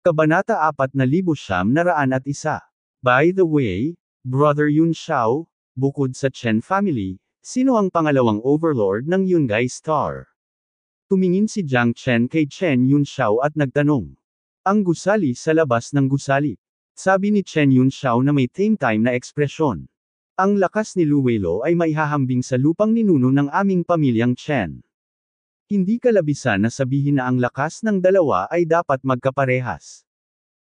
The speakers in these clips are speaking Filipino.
Kabanata 4901. By the way, Brother Yun Shao, bukod sa Chen family, sino ang pangalawang overlord ng Yungay Star? Tumingin si Jiang Chen kay Chen Yun Shao at nagtanong. Ang gusali sa labas ng gusali. Sabi ni Chen Yun Shao na may tame-time na ekspresyon. Ang lakas ni Luwelo ay maihahambing sa lupang ninuno ng aming pamilyang Chen. Hindi kalabisan na sabihin na ang lakas ng dalawa ay dapat magkaparehas.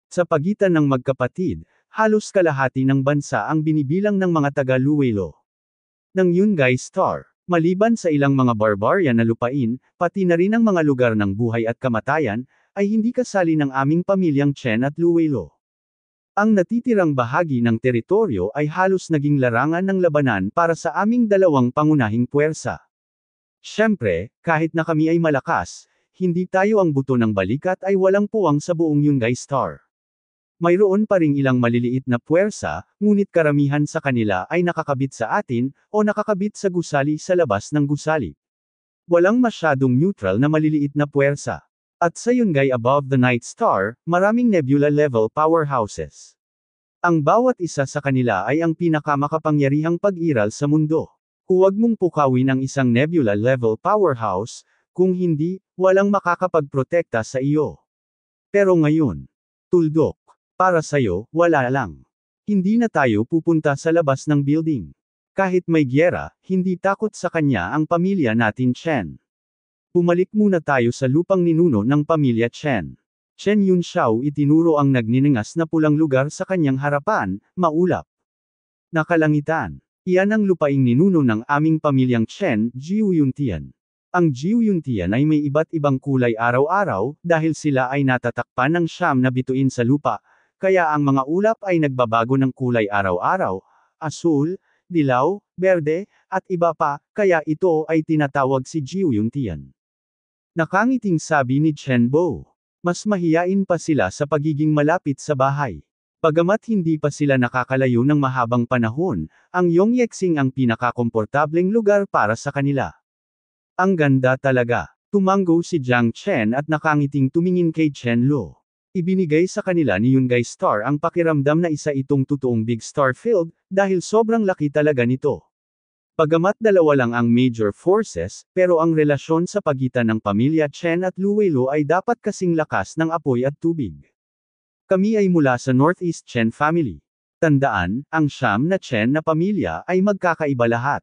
Sa pagitan ng magkapatid, halos kalahati ng bansa ang binibilang ng mga taga-Luwelo. Ng Yungay Star, maliban sa ilang mga barbarian na lupain, pati na rin ang mga lugar ng buhay at kamatayan, ay hindi kasali ng aming pamilyang Chen at Luwelo. Ang natitirang bahagi ng teritoryo ay halos naging larangan ng labanan para sa aming dalawang pangunahing puwersa. Siyempre, kahit na kami ay malakas, hindi tayo ang buto ng balikat ay walang puwang sa buong Hyundai Star. Mayroon pa ring ilang maliliit na puwersa, ngunit karamihan sa kanila ay nakakabit sa atin, o nakakabit sa gusali sa labas ng gusali. Walang masyadong neutral na maliliit na puwersa. At sa Yungay above the Night Star, maraming nebula-level powerhouses. Ang bawat isa sa kanila ay ang pinakamakapangyarihang pag-iral sa mundo. Huwag mong pukawin ang isang nebula-level powerhouse, kung hindi, walang makakapagprotekta sa iyo. Pero ngayon, tuldok, para sa'yo, wala lang. Hindi na tayo pupunta sa labas ng building. Kahit may gyera, hindi takot sa kanya ang pamilya natin Chen. Pumalik muna tayo sa lupang ninuno ng pamilya Chen. Chen Yun Shao itinuro ang nagniningas na pulang lugar sa kanyang harapan, maulap. Nakalangitan. Iyan ang lupaing ninuno ng aming pamilyang Chen, Jiuyuntian. Ang Jiuyuntian ay may iba't ibang kulay araw-araw, dahil sila ay natatakpan ng siyam na bituin sa lupa, kaya ang mga ulap ay nagbabago ng kulay araw-araw, asul, dilaw, berde, at iba pa, kaya ito ay tinatawag si Jiuyuntian. Nakangiting sabi ni Chen Bo. Mas mahiyain pa sila sa pagiging malapit sa bahay. Pagamat hindi pa sila nakakalayo ng mahabang panahon, ang Yongyexing ang pinakakomportableng lugar para sa kanila. Ang ganda talaga. Tumanggo si Jiang Chen at nakangiting tumingin kay Chen Lu. Ibinigay sa kanila ni Yungay Star ang pakiramdam na isa itong totoong Big Star Field, dahil sobrang laki talaga nito. Pagamat dalawa lang ang major forces, pero ang relasyon sa pagitan ng pamilya Chen at Lu Luwelo ay dapat kasing lakas ng apoy at tubig. Kami ay mula sa Northeast Chen family. Tandaan, ang siyam na Chen na pamilya ay magkakaiba lahat.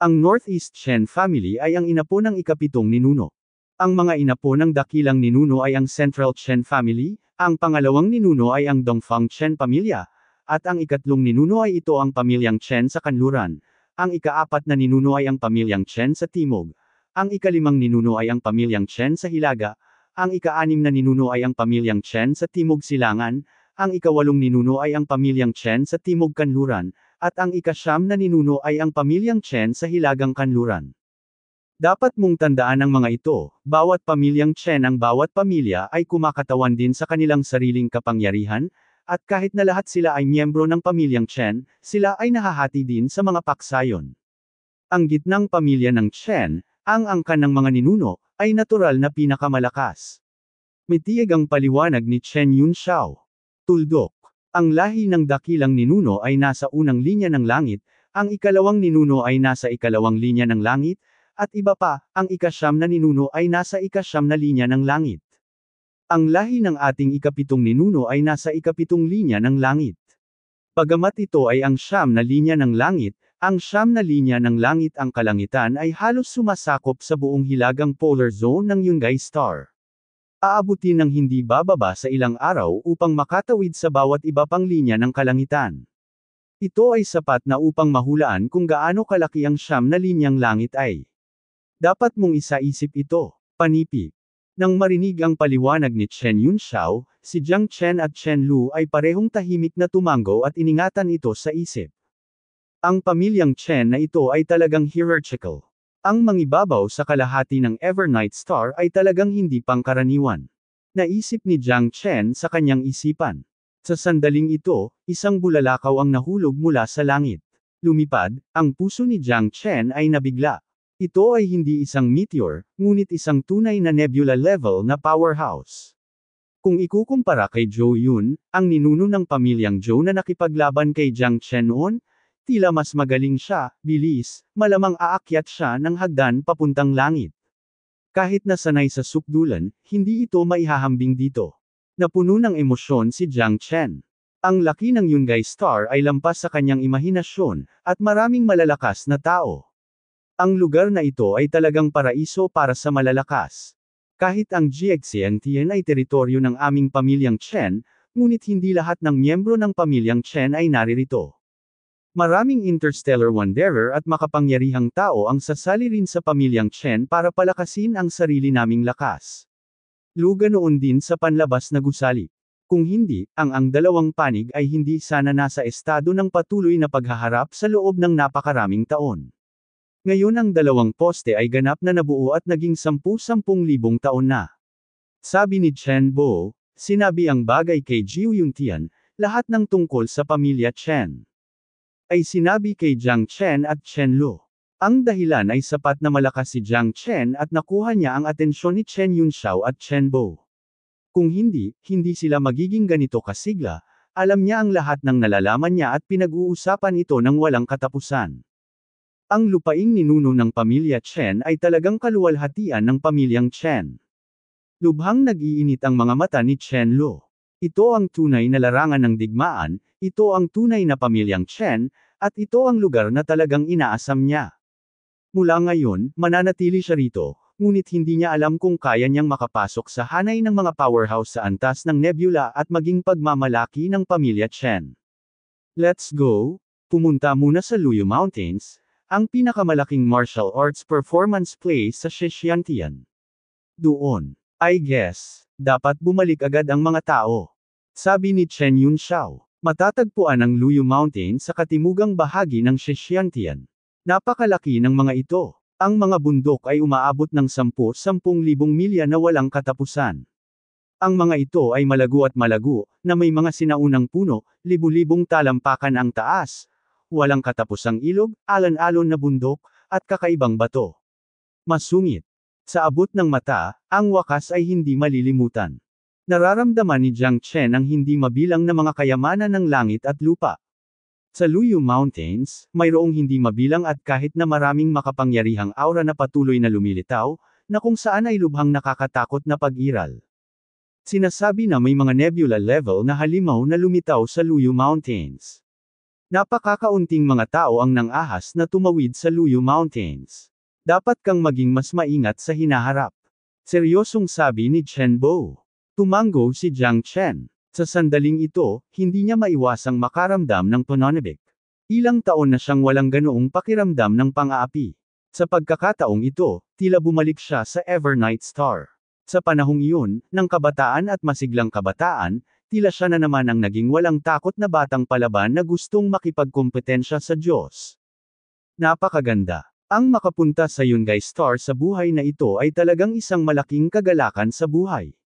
Ang Northeast Chen family ay ang inapo ng ikapitong ninuno. Ang mga inapo ng dakilang ninuno ay ang Central Chen family, ang pangalawang ninuno ay ang Dongfang Chen pamilya, at ang ikatlong ninuno ay ito ang pamilyang Chen sa Kanluran. Ang ikaapat na ninuno ay ang pamilyang Chen sa Timog. Ang ikalimang ninuno ay ang pamilyang Chen sa Hilaga, ang ika-anim na ninuno ay ang pamilyang Chen sa Timog Silangan, ang ikawalong ninuno ay ang pamilyang Chen sa Timog Kanluran, at ang ikasyam na ninuno ay ang pamilyang Chen sa Hilagang Kanluran. Dapat mong tandaan ang mga ito, bawat pamilyang Chen ang bawat pamilya ay kumakatawan din sa kanilang sariling kapangyarihan, at kahit na lahat sila ay miyembro ng pamilyang Chen, sila ay nahahati din sa mga paksayon. Ang gitnang pamilya ng Chen, ang angkan ng mga ninuno, ay natural na pinakamalakas. Mitiyag ang paliwanag ni Chen Yun Shao. Tuldok. Ang lahi ng dakilang ninuno ay nasa unang linya ng langit, ang ikalawang ninuno ay nasa ikalawang linya ng langit, at iba pa, ang ikasyam na ninuno ay nasa ikasyam na linya ng langit. Ang lahi ng ating ikapitong ninuno ay nasa ikapitong linya ng langit. Pagamat ito ay ang siyam na linya ng langit, ang siyam na linya ng langit ang kalangitan ay halos sumasakop sa buong hilagang polar zone ng Yungay Star. Aabutin ng hindi bababa sa ilang araw upang makatawid sa bawat iba pang linya ng kalangitan. Ito ay sapat na upang mahulaan kung gaano kalaki ang siyam na linyang langit ay. Dapat mong isaisip ito, panipi. Nang marinig ang paliwanag ni Chen Yun Shao, si Jiang Chen at Chen Lu ay parehong tahimik na tumango at iningatan ito sa isip. Ang pamilyang Chen na ito ay talagang hierarchical. Ang mangibabaw sa kalahati ng Evernight Star ay talagang hindi pangkaraniwan. Naisip ni Jiang Chen sa kanyang isipan. Sa sandaling ito, isang bulalakaw ang nahulog mula sa langit. Lumipad, ang puso ni Jiang Chen ay nabigla. Ito ay hindi isang meteor, ngunit isang tunay na nebula level na powerhouse. Kung ikukumpara kay Zhou Yun, ang ninuno ng pamilyang Zhou na nakipaglaban kay Jiang Chen noon, Tila mas magaling siya, bilis, malamang aakyat siya ng hagdan papuntang langit. Kahit nasanay sa sukdulan, hindi ito maihahambing dito. Napuno ng emosyon si Jiang Chen. Ang laki ng Yungay Star ay lampas sa kanyang imahinasyon, at maraming malalakas na tao. Ang lugar na ito ay talagang paraiso para sa malalakas. Kahit ang Jiexiang Tian ay teritoryo ng aming pamilyang Chen, ngunit hindi lahat ng miyembro ng pamilyang Chen ay naririto. Maraming interstellar wanderer at makapangyarihang tao ang sasali rin sa pamilyang Chen para palakasin ang sarili naming lakas. Luga noon din sa panlabas na gusali. Kung hindi, ang ang dalawang panig ay hindi sana nasa estado ng patuloy na paghaharap sa loob ng napakaraming taon. Ngayon ang dalawang poste ay ganap na nabuo at naging sampu-sampung libong taon na. Sabi ni Chen Bo, sinabi ang bagay kay Jiu Yuntian, lahat ng tungkol sa pamilya Chen ay sinabi kay Jiang Chen at Chen Lu. Ang dahilan ay sapat na malakas si Jiang Chen at nakuha niya ang atensyon ni Chen Yunxiao at Chen Bo. Kung hindi, hindi sila magiging ganito kasigla, alam niya ang lahat ng nalalaman niya at pinag-uusapan ito ng walang katapusan. Ang lupaing ninuno ng pamilya Chen ay talagang kaluwalhatian ng pamilyang Chen. Lubhang nag-iinit ang mga mata ni Chen Lu. Ito ang tunay na larangan ng digmaan, ito ang tunay na pamilyang Chen, at ito ang lugar na talagang inaasam niya. Mula ngayon, mananatili siya rito, ngunit hindi niya alam kung kaya niyang makapasok sa hanay ng mga powerhouse sa antas ng nebula at maging pagmamalaki ng pamilya Chen. Let's go! Pumunta muna sa Luyu Mountains, ang pinakamalaking martial arts performance place sa Xishantian. Doon, I guess, dapat bumalik agad ang mga tao. Sabi ni Chen Yun Xiao. Matatagpuan ang Luyu Mountain sa katimugang bahagi ng Xishantian. Napakalaki ng mga ito. Ang mga bundok ay umaabot ng 10-10,000 milya na walang katapusan. Ang mga ito ay malago at malago, na may mga sinaunang puno, libu-libong talampakan ang taas, walang katapusang ilog, alan-alon na bundok, at kakaibang bato. Masungit. Sa abot ng mata, ang wakas ay hindi malilimutan. Nararamdaman ni Jiang Chen ang hindi mabilang na mga kayamanan ng langit at lupa. Sa Luyu Mountains, mayroong hindi mabilang at kahit na maraming makapangyarihang aura na patuloy na lumilitaw, na kung saan ay lubhang nakakatakot na pag-iral. Sinasabi na may mga nebula level na halimaw na lumitaw sa Luyu Mountains. Napakakaunting mga tao ang nangahas na tumawid sa Luyu Mountains. Dapat kang maging mas maingat sa hinaharap. Seryosong sabi ni Chen Bo. Tumanggo si Jiang Chen. Sa sandaling ito, hindi niya maiwasang makaramdam ng panonibik. Ilang taon na siyang walang ganoong pakiramdam ng pang-aapi. Sa pagkakataong ito, tila bumalik siya sa Evernight Star. Sa panahong iyon, ng kabataan at masiglang kabataan, tila siya na naman ang naging walang takot na batang palaban na gustong makipagkompetensya sa Diyos. Napakaganda. Ang makapunta sa Yungay Star sa buhay na ito ay talagang isang malaking kagalakan sa buhay.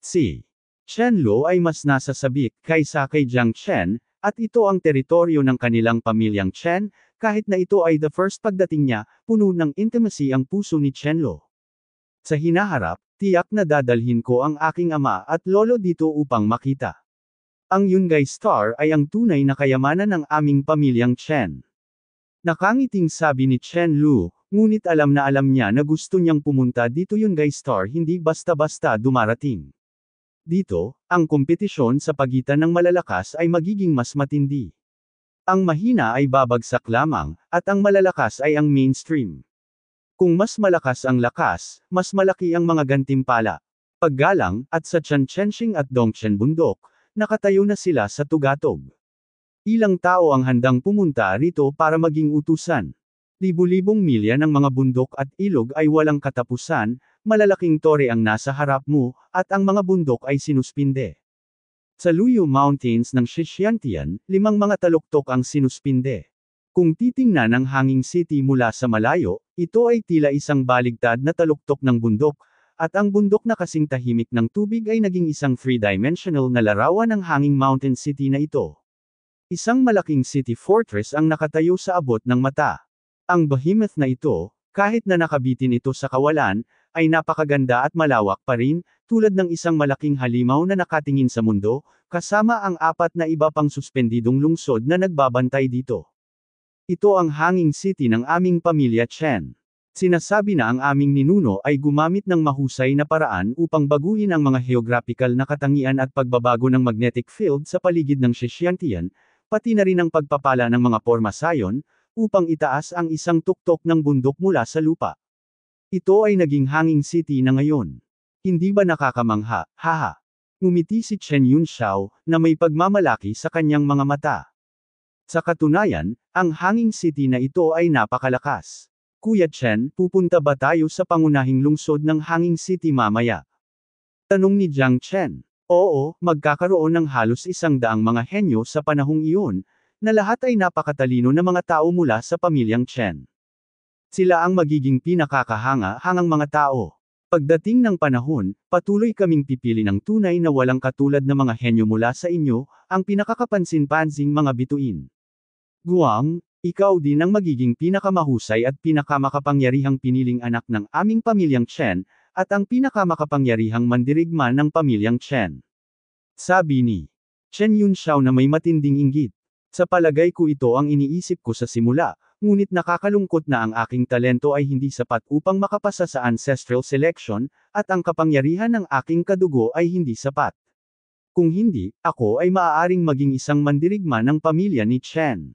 Si Chen Chenlo ay mas nasa sabik kaysa kay Jiang Chen, at ito ang teritoryo ng kanilang pamilyang Chen, kahit na ito ay the first pagdating niya, puno ng intimacy ang puso ni Chen Chenlo. Sa hinaharap, tiyak na dadalhin ko ang aking ama at lolo dito upang makita. Ang Yungay Star ay ang tunay na kayamanan ng aming pamilyang Chen. Nakangiting sabi ni Chen Lu, ngunit alam na alam niya na gusto niyang pumunta dito Yungay Star hindi basta-basta dumarating. Dito, ang kompetisyon sa pagitan ng malalakas ay magiging mas matindi. Ang mahina ay babagsak lamang, at ang malalakas ay ang mainstream. Kung mas malakas ang lakas, mas malaki ang mga gantimpala. Paggalang, at sa Chanchensing at Dongchen bundok, nakatayo na sila sa Tugatog. Ilang tao ang handang pumunta rito para maging utusan. Libu-libong milya ng mga bundok at ilog ay walang katapusan, malalaking tore ang nasa harap mo, at ang mga bundok ay sinuspinde. Sa Luyu Mountains ng Xishantian, limang mga taluktok ang sinuspinde. Kung titingnan ang hanging city mula sa malayo, ito ay tila isang baligtad na taluktok ng bundok, at ang bundok na kasing tahimik ng tubig ay naging isang three-dimensional na larawan ng hanging mountain city na ito. Isang malaking city fortress ang nakatayo sa abot ng mata. Ang behemoth na ito, kahit na nakabitin ito sa kawalan, ay napakaganda at malawak pa rin, tulad ng isang malaking halimaw na nakatingin sa mundo, kasama ang apat na iba pang suspendidong lungsod na nagbabantay dito. Ito ang hanging city ng aming pamilya Chen. Sinasabi na ang aming ninuno ay gumamit ng mahusay na paraan upang baguhin ang mga geographical na katangian at pagbabago ng magnetic field sa paligid ng Xishantian, pati na rin ang pagpapala ng mga pormasayon, upang itaas ang isang tuktok ng bundok mula sa lupa. Ito ay naging hanging city na ngayon. Hindi ba nakakamangha, haha? Umiti si Chen Yun Xiao, na may pagmamalaki sa kanyang mga mata. Sa katunayan, ang hanging city na ito ay napakalakas. Kuya Chen, pupunta ba tayo sa pangunahing lungsod ng hanging city mamaya? Tanong ni Jiang Chen. Oo, magkakaroon ng halos isang daang mga henyo sa panahong iyon, na lahat ay napakatalino na mga tao mula sa pamilyang Chen. Sila ang magiging pinakakahanga-hangang mga tao. Pagdating ng panahon, patuloy kaming pipili ng tunay na walang katulad na mga henyo mula sa inyo, ang pinakakapansin-pansing mga bituin. Guam, ikaw din ang magiging pinakamahusay at pinakamakapangyarihang piniling anak ng aming pamilyang Chen, at ang pinakamakapangyarihang mandirigma ng pamilyang Chen. Sabi ni Chen Yun Xiao na may matinding inggit. Sa palagay ko ito ang iniisip ko sa simula, Ngunit nakakalungkot na ang aking talento ay hindi sapat upang makapasa sa ancestral selection, at ang kapangyarihan ng aking kadugo ay hindi sapat. Kung hindi, ako ay maaaring maging isang mandirigma ng pamilya ni Chen.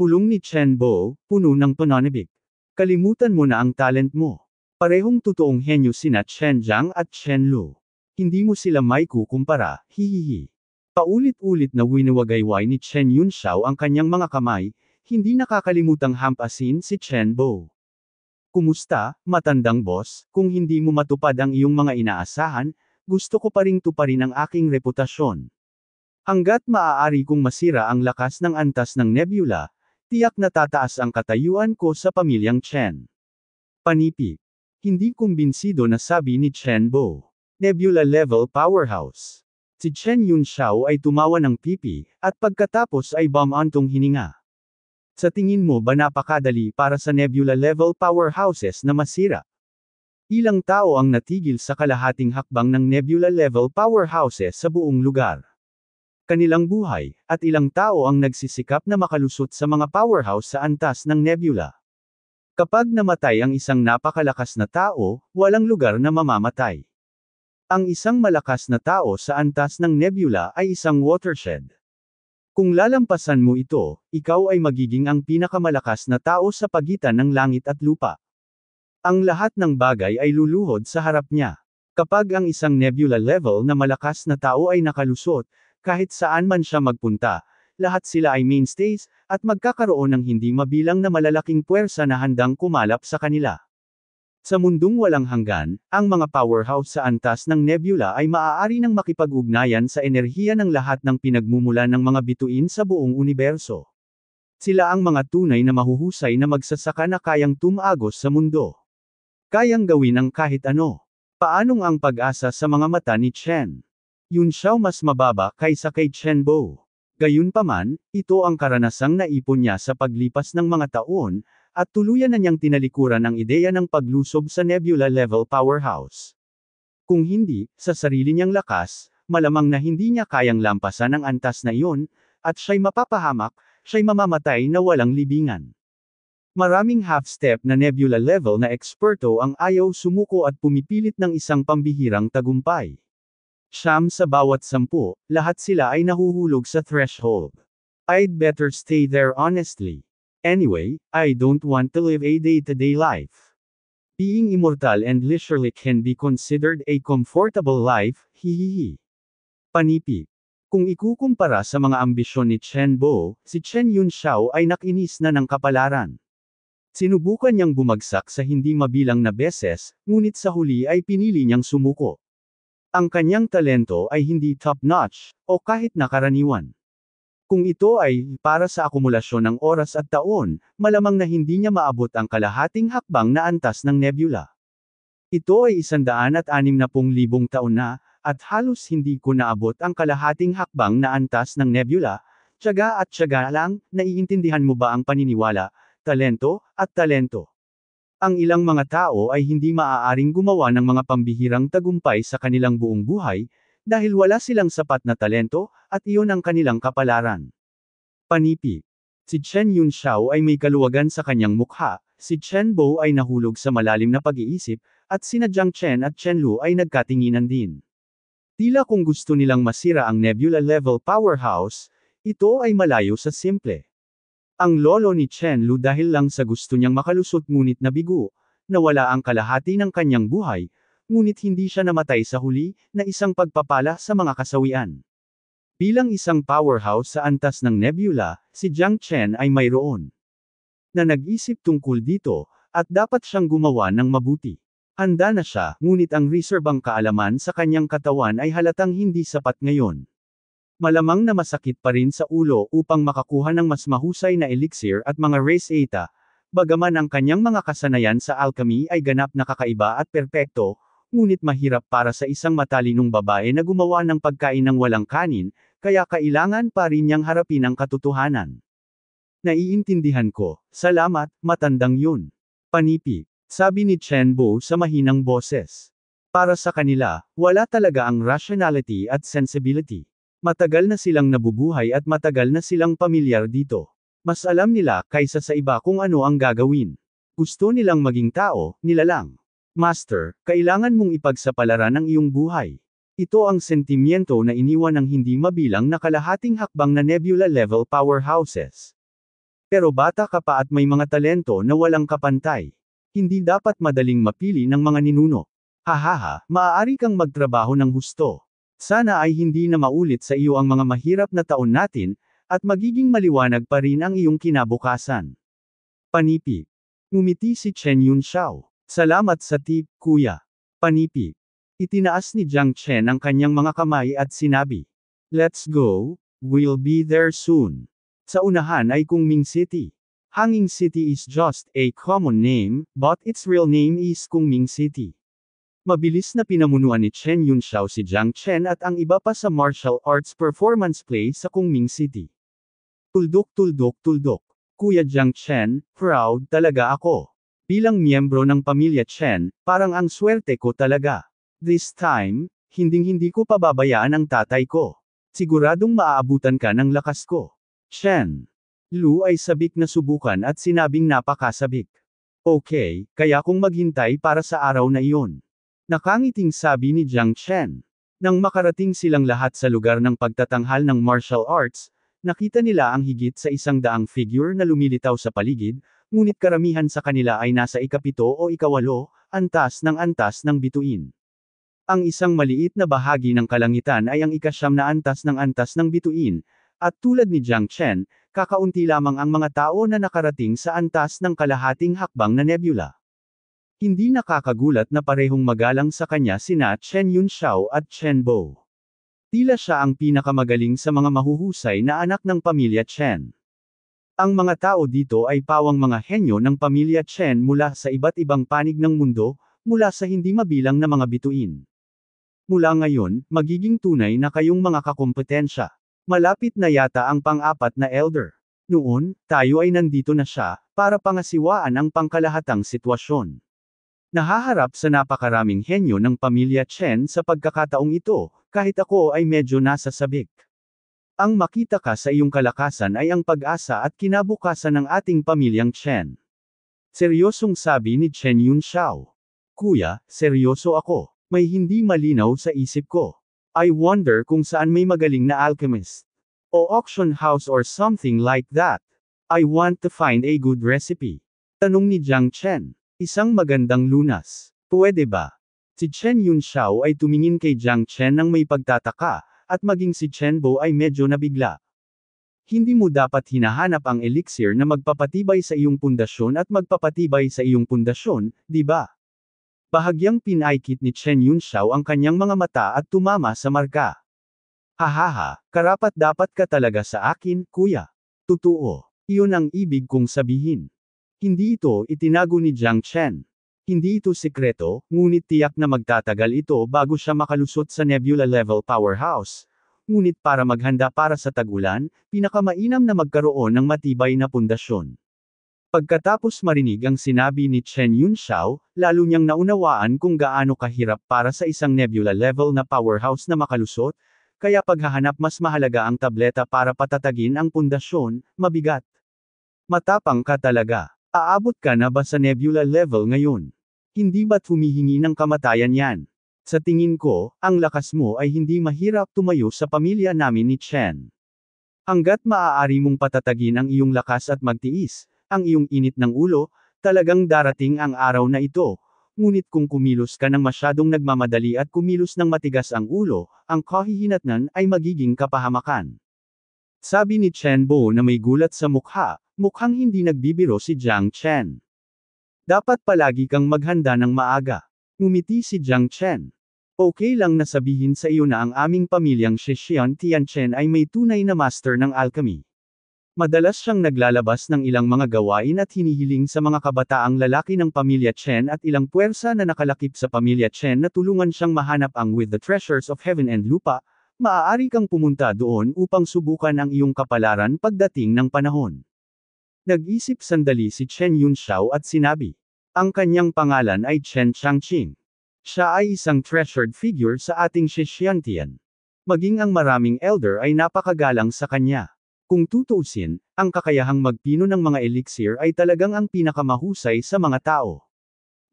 Pulong ni Chen Bo, puno ng pananibig. Kalimutan mo na ang talent mo. Parehong totoong henyo sina Chen Jiang at Chen Lu. Hindi mo sila may kukumpara, hihihi. Paulit-ulit na winawagayway ni Chen Yunxiao ang kanyang mga kamay, hindi nakakalimutang hampasin si Chen Bo. Kumusta, matandang boss, kung hindi mo matupad ang iyong mga inaasahan, gusto ko pa ring tuparin ang aking reputasyon. Hanggat maaari kong masira ang lakas ng antas ng nebula, tiyak na tataas ang katayuan ko sa pamilyang Chen. Panipik. Hindi kumbinsido na sabi ni Chen Bo. Nebula Level Powerhouse. Si Chen Yun Xiao ay tumawa ng pipi, at pagkatapos ay bamantong hininga. Sa tingin mo ba napakadali para sa nebula level powerhouses na masira? Ilang tao ang natigil sa kalahating hakbang ng nebula level powerhouses sa buong lugar? Kanilang buhay, at ilang tao ang nagsisikap na makalusot sa mga powerhouse sa antas ng nebula. Kapag namatay ang isang napakalakas na tao, walang lugar na mamamatay. Ang isang malakas na tao sa antas ng nebula ay isang watershed. Kung lalampasan mo ito, ikaw ay magiging ang pinakamalakas na tao sa pagitan ng langit at lupa. Ang lahat ng bagay ay luluhod sa harap niya. Kapag ang isang nebula level na malakas na tao ay nakalusot, kahit saan man siya magpunta, lahat sila ay mainstays, at magkakaroon ng hindi mabilang na malalaking puwersa na handang kumalap sa kanila. Sa mundong walang hanggan, ang mga powerhouse sa antas ng nebula ay maaari nang makipag-ugnayan sa enerhiya ng lahat ng pinagmumula ng mga bituin sa buong universo. Sila ang mga tunay na mahuhusay na magsasaka na kayang tumagos sa mundo. Kayang gawin ang kahit ano. Paanong ang pag-asa sa mga mata ni Chen? Yun Xiao mas mababa kaysa kay Chen Bo. Gayunpaman, ito ang karanasang naipon niya sa paglipas ng mga taon, at tuluyan na niyang tinalikuran ang ideya ng paglusob sa Nebula Level Powerhouse. Kung hindi, sa sarili niyang lakas, malamang na hindi niya kayang lampasan ang antas na iyon, at siya'y mapapahamak, siya'y mamamatay na walang libingan. Maraming half-step na nebula level na eksperto ang ayaw sumuko at pumipilit ng isang pambihirang tagumpay. Siyam sa bawat sampu, lahat sila ay nahuhulog sa threshold. I'd better stay there honestly. Anyway, I don't want to live a day-to-day life. Being immortal and leisurely can be considered a comfortable life, hihihi. Panipi. Kung ikukumpara sa mga ambisyon ni Chen Bo, si Chen Yun Xiao ay nakinis na ng kapalaran. Sinubukan niyang bumagsak sa hindi mabilang na beses, ngunit sa huli ay pinili niyang sumuko. Ang kanyang talento ay hindi top-notch, o kahit nakaraniwan. Kung ito ay para sa akumulasyon ng oras at taon, malamang na hindi niya maabot ang kalahating hakbang na antas ng nebula. Ito ay 160,000 taon na, at halos hindi ko naabot ang kalahating hakbang na antas ng nebula, tiyaga at tiyaga lang, naiintindihan mo ba ang paniniwala, talento, at talento. Ang ilang mga tao ay hindi maaaring gumawa ng mga pambihirang tagumpay sa kanilang buong buhay, dahil wala silang sapat na talento, at iyon ang kanilang kapalaran. Panipi. Si Chen Yun ay may kaluwagan sa kanyang mukha, si Chen Bo ay nahulog sa malalim na pag-iisip, at sina Jiang Chen at Chen Lu ay nagkatinginan din. Tila kung gusto nilang masira ang Nebula Level Powerhouse, ito ay malayo sa simple. Ang lolo ni Chen Lu dahil lang sa gusto niyang makalusot ngunit nabigo, nawala ang kalahati ng kanyang buhay, ngunit hindi siya namatay sa huli, na isang pagpapala sa mga kasawian. Bilang isang powerhouse sa antas ng Nebula, si Jiang Chen ay mayroon na nag-isip tungkol dito, at dapat siyang gumawa ng mabuti. Handa na siya, ngunit ang reserbang kaalaman sa kanyang katawan ay halatang hindi sapat ngayon. Malamang na masakit pa rin sa ulo upang makakuha ng mas mahusay na elixir at mga race eta, bagaman ang kanyang mga kasanayan sa alchemy ay ganap na kakaiba at perpekto, ngunit mahirap para sa isang matalinong babae na gumawa ng pagkain ng walang kanin, kaya kailangan pa rin niyang harapin ang katotohanan. Naiintindihan ko, salamat, matandang yun. Panipi, sabi ni Chen Bo sa mahinang boses. Para sa kanila, wala talaga ang rationality at sensibility. Matagal na silang nabubuhay at matagal na silang pamilyar dito. Mas alam nila kaysa sa iba kung ano ang gagawin. Gusto nilang maging tao, nila lang. Master, kailangan mong ipagsapalaran ang iyong buhay. Ito ang sentimiento na iniwan ng hindi mabilang na kalahating hakbang na nebula level powerhouses. Pero bata ka pa at may mga talento na walang kapantay. Hindi dapat madaling mapili ng mga ninuno. Hahaha, maaari kang magtrabaho ng husto. Sana ay hindi na maulit sa iyo ang mga mahirap na taon natin, at magiging maliwanag pa rin ang iyong kinabukasan. Panipi. Ngumiti si Chen Yun Shao. Salamat sa tip, kuya. Panipi. Itinaas ni Jiang Chen ang kanyang mga kamay at sinabi. Let's go, we'll be there soon. Sa unahan ay Kungming City. Hanging City is just a common name, but its real name is Kungming City. Mabilis na pinamunuan ni Chen Yunxiao si Jiang Chen at ang iba pa sa martial arts performance play sa Kungming City. Tuldok tuldok tuldok. Kuya Jiang Chen, proud talaga ako. Bilang miyembro ng pamilya Chen, parang ang swerte ko talaga. This time, hinding-hindi ko pababayaan ang tatay ko. Siguradong maaabutan ka ng lakas ko. Chen. Lu ay sabik na subukan at sinabing napakasabik. Okay, kaya kung maghintay para sa araw na iyon. Nakangiting sabi ni Jiang Chen. Nang makarating silang lahat sa lugar ng pagtatanghal ng martial arts, nakita nila ang higit sa isang daang figure na lumilitaw sa paligid, ngunit karamihan sa kanila ay nasa ikapito o ikawalo, antas ng antas ng bituin. Ang isang maliit na bahagi ng kalangitan ay ang ikasyam na antas ng antas ng bituin, at tulad ni Jiang Chen, kakaunti lamang ang mga tao na nakarating sa antas ng kalahating hakbang na nebula. Hindi nakakagulat na parehong magalang sa kanya sina Chen Yunxiao at Chen Bo. Tila siya ang pinakamagaling sa mga mahuhusay na anak ng pamilya Chen. Ang mga tao dito ay pawang mga henyo ng pamilya Chen mula sa iba't ibang panig ng mundo, mula sa hindi mabilang na mga bituin. Mula ngayon, magiging tunay na kayong mga kakompetensya. Malapit na yata ang pang-apat na elder. Noon, tayo ay nandito na siya, para pangasiwaan ang pangkalahatang sitwasyon. Nahaharap sa napakaraming henyo ng pamilya Chen sa pagkakataong ito, kahit ako ay medyo nasa sabik. Ang makita ka sa iyong kalakasan ay ang pag-asa at kinabukasan ng ating pamilyang Chen. Seryosong sabi ni Chen Yun Shao. Kuya, seryoso ako. May hindi malinaw sa isip ko. I wonder kung saan may magaling na alchemist. O auction house or something like that. I want to find a good recipe. Tanong ni Jiang Chen. Isang magandang lunas. Pwede ba? Si Chen Yun Shao ay tumingin kay Jiang Chen ng may pagtataka, at maging si Chenbo ay medyo nabigla. Hindi mo dapat hinahanap ang elixir na magpapatibay sa iyong pundasyon at magpapatibay sa iyong pundasyon, di ba? Bahagyang pinaikit ni Chen Yunxiao ang kanyang mga mata at tumama sa marka. Hahaha, karapat dapat ka talaga sa akin, kuya. Totoo. Iyon ang ibig kong sabihin. Hindi ito itinago ni Jiang Chen. Hindi ito sikreto, ngunit tiyak na magtatagal ito bago siya makalusot sa nebula level powerhouse. Ngunit para maghanda para sa tagulan, pinakamainam na magkaroon ng matibay na pundasyon. Pagkatapos marinig ang sinabi ni Chen Yunxiao, lalo niyang naunawaan kung gaano kahirap para sa isang nebula level na powerhouse na makalusot, kaya paghahanap mas mahalaga ang tableta para patatagin ang pundasyon, mabigat. Matapang ka talaga. Aabot ka na ba sa nebula level ngayon? Hindi ba't humihingi ng kamatayan yan? Sa tingin ko, ang lakas mo ay hindi mahirap tumayo sa pamilya namin ni Chen. Hanggat maaari mong patatagin ang iyong lakas at magtiis, ang iyong init ng ulo, talagang darating ang araw na ito. Ngunit kung kumilos ka ng masyadong nagmamadali at kumilos ng matigas ang ulo, ang kahihinatnan ay magiging kapahamakan. Sabi ni Chen Bo na may gulat sa mukha, mukhang hindi nagbibiro si Jiang Chen. Dapat palagi kang maghanda ng maaga. Umiti si Jiang Chen. Okay lang na sabihin sa iyo na ang aming pamilyang si Xian Tianchen ay may tunay na master ng alchemy. Madalas siyang naglalabas ng ilang mga gawain at hinihiling sa mga kabataang lalaki ng pamilya Chen at ilang puwersa na nakalakip sa pamilya Chen na tulungan siyang mahanap ang With the Treasures of Heaven and Lupa, maaari kang pumunta doon upang subukan ang iyong kapalaran pagdating ng panahon. Nag-isip sandali si Chen Yunxiao at sinabi, ang kanyang pangalan ay Chen Changqin. Siya ay isang treasured figure sa ating Xishantian. Maging ang maraming elder ay napakagalang sa kanya. Kung tutuusin, ang kakayahang magpino ng mga elixir ay talagang ang pinakamahusay sa mga tao.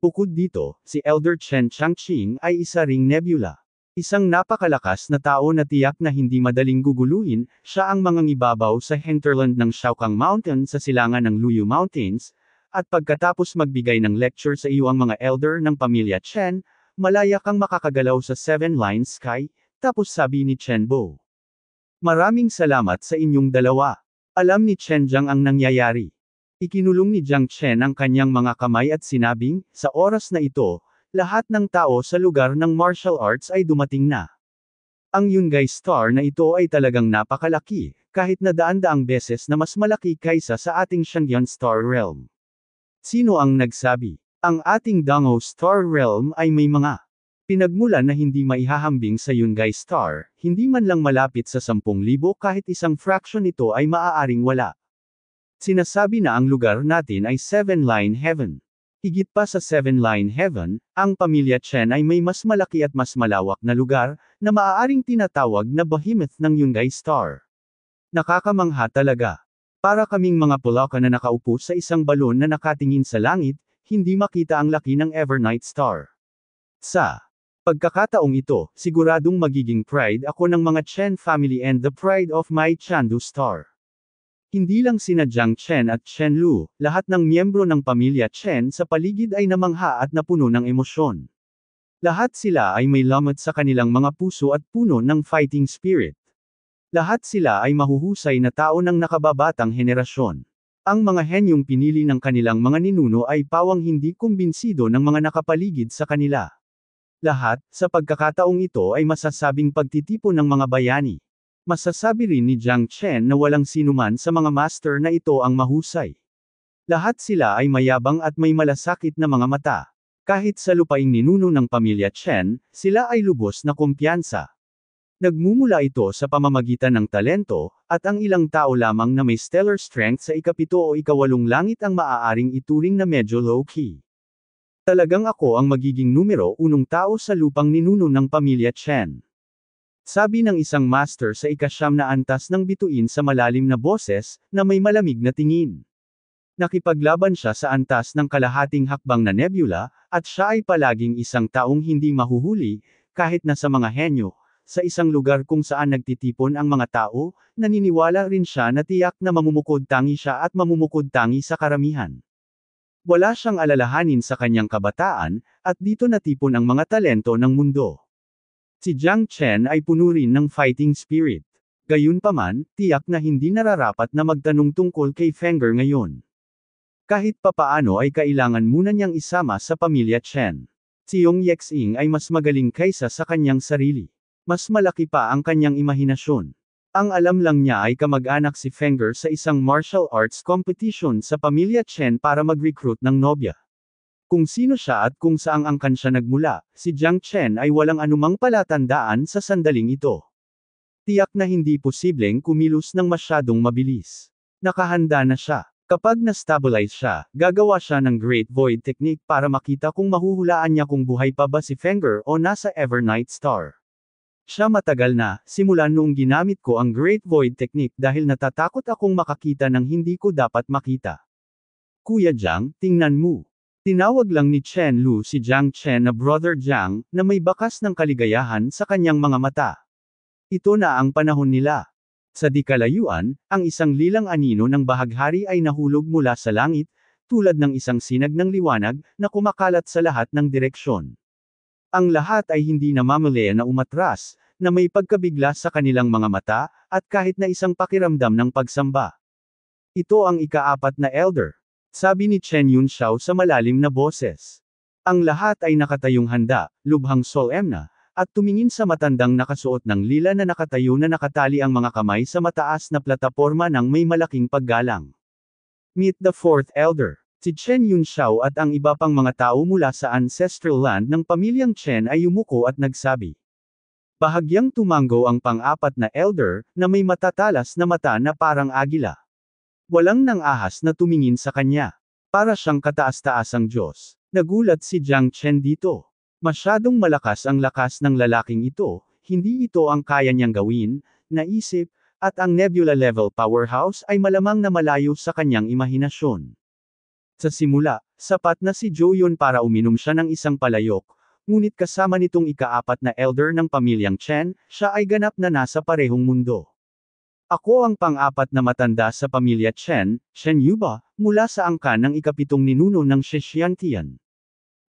Bukod dito, si Elder Chen Changqing ay isa ring nebula. Isang napakalakas na tao na tiyak na hindi madaling guguluhin, siya ang mga ngibabaw sa hinterland ng Shaokang Mountain sa silangan ng Luyu Mountains, at pagkatapos magbigay ng lecture sa iyo ang mga elder ng pamilya Chen, malaya kang makakagalaw sa Seven Lines Sky, tapos sabi ni Chen Bo. Maraming salamat sa inyong dalawa. Alam ni Chen Jiang ang nangyayari. Ikinulong ni Jiang Chen ang kanyang mga kamay at sinabing, sa oras na ito, lahat ng tao sa lugar ng martial arts ay dumating na. Ang Yungay Star na ito ay talagang napakalaki, kahit na daan-daang beses na mas malaki kaysa sa ating Shangyan Star Realm. Sino ang nagsabi? Ang ating Dango Star Realm ay may mga pinagmulan na hindi maihahambing sa Yungay Star, hindi man lang malapit sa 10,000 kahit isang fraction ito ay maaaring wala. Sinasabi na ang lugar natin ay Seven Line Heaven. Higit pa sa Seven Line Heaven, ang pamilya Chen ay may mas malaki at mas malawak na lugar, na maaaring tinatawag na behemoth ng Yungay Star. Nakakamangha talaga. Para kaming mga pulaka na nakaupo sa isang balon na nakatingin sa langit, hindi makita ang laki ng Evernight Star. Sa pagkakataong ito, siguradong magiging pride ako ng mga Chen family and the pride of my Chandu Star. Hindi lang sina Jiang Chen at Chen Lu, lahat ng miyembro ng pamilya Chen sa paligid ay namangha at napuno ng emosyon. Lahat sila ay may lamat sa kanilang mga puso at puno ng fighting spirit. Lahat sila ay mahuhusay na tao ng nakababatang henerasyon. Ang mga henyong pinili ng kanilang mga ninuno ay pawang hindi kumbinsido ng mga nakapaligid sa kanila. Lahat, sa pagkakataong ito ay masasabing pagtitipo ng mga bayani. Masasabi rin ni Jiang Chen na walang sinuman sa mga master na ito ang mahusay. Lahat sila ay mayabang at may malasakit na mga mata. Kahit sa lupaing ninuno ng pamilya Chen, sila ay lubos na kumpiyansa. Nagmumula ito sa pamamagitan ng talento, at ang ilang tao lamang na may stellar strength sa ikapito o ikawalong langit ang maaaring ituring na medyo low-key. Talagang ako ang magiging numero unong tao sa lupang ninuno ng pamilya Chen. Sabi ng isang master sa ikasyam na antas ng bituin sa malalim na boses, na may malamig na tingin. Nakipaglaban siya sa antas ng kalahating hakbang na nebula, at siya ay palaging isang taong hindi mahuhuli, kahit na sa mga henyo, sa isang lugar kung saan nagtitipon ang mga tao, naniniwala rin siya na tiyak na mamumukod-tangi siya at mamumukod-tangi sa karamihan. Wala siyang alalahanin sa kanyang kabataan, at dito natipon ang mga talento ng mundo. Si Jiang Chen ay puno rin ng fighting spirit. Gayunpaman, tiyak na hindi nararapat na magtanong tungkol kay Fenger ngayon. Kahit papaano ay kailangan muna niyang isama sa pamilya Chen. Si Yong Yexing ay mas magaling kaysa sa kanyang sarili. Mas malaki pa ang kanyang imahinasyon. Ang alam lang niya ay kamag-anak si Fenger sa isang martial arts competition sa pamilya Chen para mag-recruit ng nobya. Kung sino siya at kung saang angkan siya nagmula, si Jiang Chen ay walang anumang palatandaan sa sandaling ito. Tiyak na hindi posibleng kumilos ng masyadong mabilis. Nakahanda na siya. Kapag na-stabilize siya, gagawa siya ng Great Void Technique para makita kung mahuhulaan niya kung buhay pa ba si Fenger o nasa Evernight Star. Siya matagal na, simula noong ginamit ko ang Great Void Technique dahil natatakot akong makakita ng hindi ko dapat makita. Kuya Jiang, tingnan mo. Tinawag lang ni Chen Lu si Jiang Chen na Brother Jiang, na may bakas ng kaligayahan sa kanyang mga mata. Ito na ang panahon nila. Sa dikalayuan, ang isang lilang anino ng bahaghari ay nahulog mula sa langit, tulad ng isang sinag ng liwanag, na kumakalat sa lahat ng direksyon. Ang lahat ay hindi namamalaya na umatras, na may pagkabigla sa kanilang mga mata, at kahit na isang pakiramdam ng pagsamba. Ito ang ikaapat na elder. Sabi ni Chen Yun Shao sa malalim na boses. Ang lahat ay nakatayong handa, lubhang solemna, at tumingin sa matandang nakasuot ng lila na nakatayo na nakatali ang mga kamay sa mataas na plataporma ng may malaking paggalang. Meet the fourth elder. Si Chen Yunshao at ang iba pang mga tao mula sa ancestral land ng pamilyang Chen ay yumuko at nagsabi. Bahagyang tumango ang pang-apat na elder, na may matatalas na mata na parang agila. Walang nang ahas na tumingin sa kanya. Para siyang kataas-taasang Diyos. Nagulat si Jiang Chen dito. Masyadong malakas ang lakas ng lalaking ito, hindi ito ang kaya niyang gawin, naisip, at ang Nebula level powerhouse ay malamang na malayo sa kanyang imahinasyon. Sa simula, sapat na si Joyon para uminom siya ng isang palayok, ngunit kasama nitong ikaapat na elder ng pamilyang Chen, siya ay ganap na nasa parehong mundo. Ako ang pang-apat na matanda sa pamilya Chen, Chen Yuba, mula sa angkan ng ikapitong ninuno ng Shishian Tian.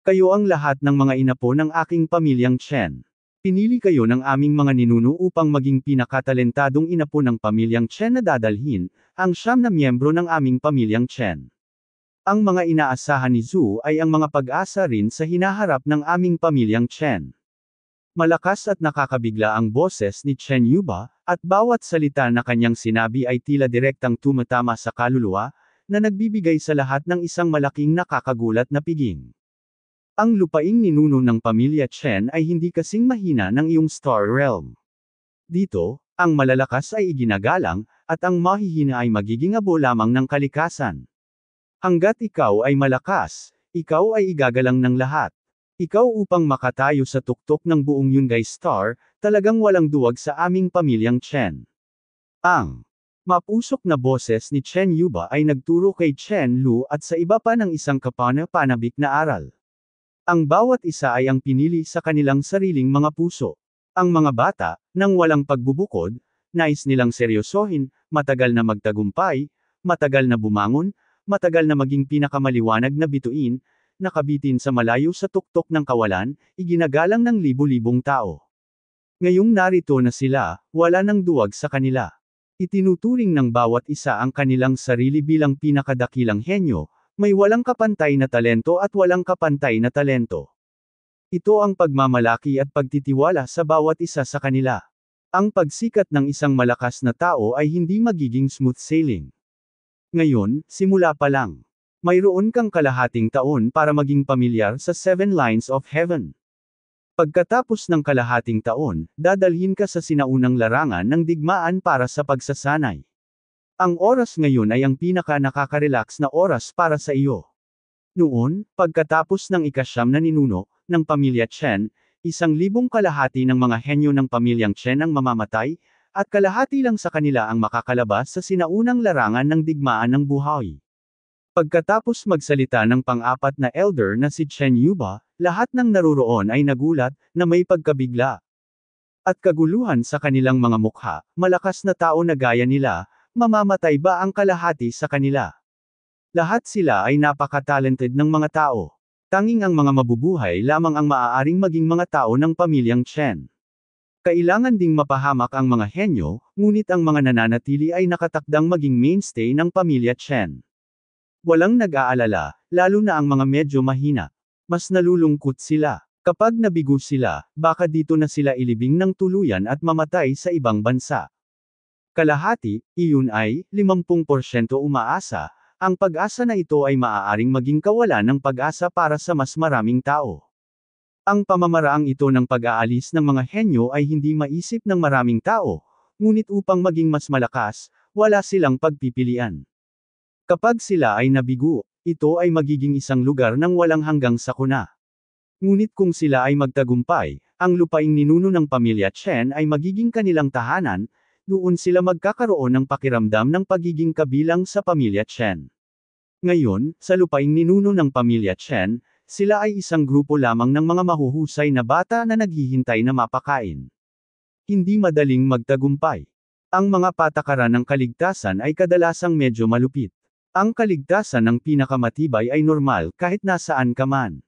Kayo ang lahat ng mga inapo ng aking pamilyang Chen. Pinili kayo ng aming mga ninuno upang maging pinakatalentadong inapo ng pamilyang Chen na dadalhin, ang siyam na miyembro ng aming pamilyang Chen. Ang mga inaasahan ni Zhu ay ang mga pag-asa rin sa hinaharap ng aming pamilyang Chen. Malakas at nakakabigla ang boses ni Chen Yuba, at bawat salita na kanyang sinabi ay tila direktang tumatama sa kaluluwa, na nagbibigay sa lahat ng isang malaking nakakagulat na piging. Ang lupaing ninuno ng pamilya Chen ay hindi kasing mahina ng iyong Star Realm. Dito, ang malalakas ay iginagalang, at ang mahihina ay magiging abo lamang ng kalikasan. Hanggat ikaw ay malakas, ikaw ay igagalang ng lahat. Ikaw upang makatayo sa tuktok ng buong Yungay Star, talagang walang duwag sa aming pamilyang Chen. Ang mapusok na boses ni Chen Yuba ay nagturo kay Chen Lu at sa iba pa ng isang kapana-panabik na aral. Ang bawat isa ay ang pinili sa kanilang sariling mga puso. Ang mga bata, nang walang pagbubukod, nais nilang seryosohin, matagal na magtagumpay, matagal na bumangon, matagal na maging pinakamaliwanag na bituin, nakabitin sa malayo sa tuktok ng kawalan, iginagalang ng libu-libong tao. Ngayong narito na sila, wala nang duwag sa kanila. Itinuturing ng bawat isa ang kanilang sarili bilang pinakadakilang henyo, may walang kapantay na talento at walang kapantay na talento. Ito ang pagmamalaki at pagtitiwala sa bawat isa sa kanila. Ang pagsikat ng isang malakas na tao ay hindi magiging smooth sailing. Ngayon, simula pa lang. Mayroon kang kalahating taon para maging pamilyar sa Seven Lines of Heaven. Pagkatapos ng kalahating taon, dadalhin ka sa sinaunang larangan ng digmaan para sa pagsasanay. Ang oras ngayon ay ang pinaka nakakarelax na oras para sa iyo. Noon, pagkatapos ng ikasyam na ninuno, ng pamilya Chen, isang libong kalahati ng mga henyo ng pamilyang Chen ang mamamatay, at kalahati lang sa kanila ang makakalabas sa sinaunang larangan ng digmaan ng buhay. Pagkatapos magsalita ng pang-apat na elder na si Chen Yuba, lahat ng naruroon ay nagulat na may pagkabigla. At kaguluhan sa kanilang mga mukha, malakas na tao na gaya nila, mamamatay ba ang kalahati sa kanila? Lahat sila ay napaka-talented ng mga tao. Tanging ang mga mabubuhay lamang ang maaaring maging mga tao ng pamilyang Chen. Kailangan ding mapahamak ang mga henyo, ngunit ang mga nananatili ay nakatakdang maging mainstay ng pamilya Chen. Walang nag-aalala, lalo na ang mga medyo mahina. Mas nalulungkot sila. Kapag nabigo sila, baka dito na sila ilibing ng tuluyan at mamatay sa ibang bansa. Kalahati, iyon ay, 50% umaasa, ang pag-asa na ito ay maaaring maging kawalan ng pag-asa para sa mas maraming tao. Ang pamamaraang ito ng pag-aalis ng mga henyo ay hindi maisip ng maraming tao, ngunit upang maging mas malakas, wala silang pagpipilian. Kapag sila ay nabigo, ito ay magiging isang lugar ng walang hanggang sakuna. Ngunit kung sila ay magtagumpay, ang lupaing ninuno ng pamilya Chen ay magiging kanilang tahanan, doon sila magkakaroon ng pakiramdam ng pagiging kabilang sa pamilya Chen. Ngayon, sa lupaing ninuno ng pamilya Chen, sila ay isang grupo lamang ng mga mahuhusay na bata na naghihintay na mapakain. Hindi madaling magtagumpay. Ang mga patakaran ng kaligtasan ay kadalasang medyo malupit. Ang kaligtasan ng pinakamatibay ay normal kahit nasaan ka man.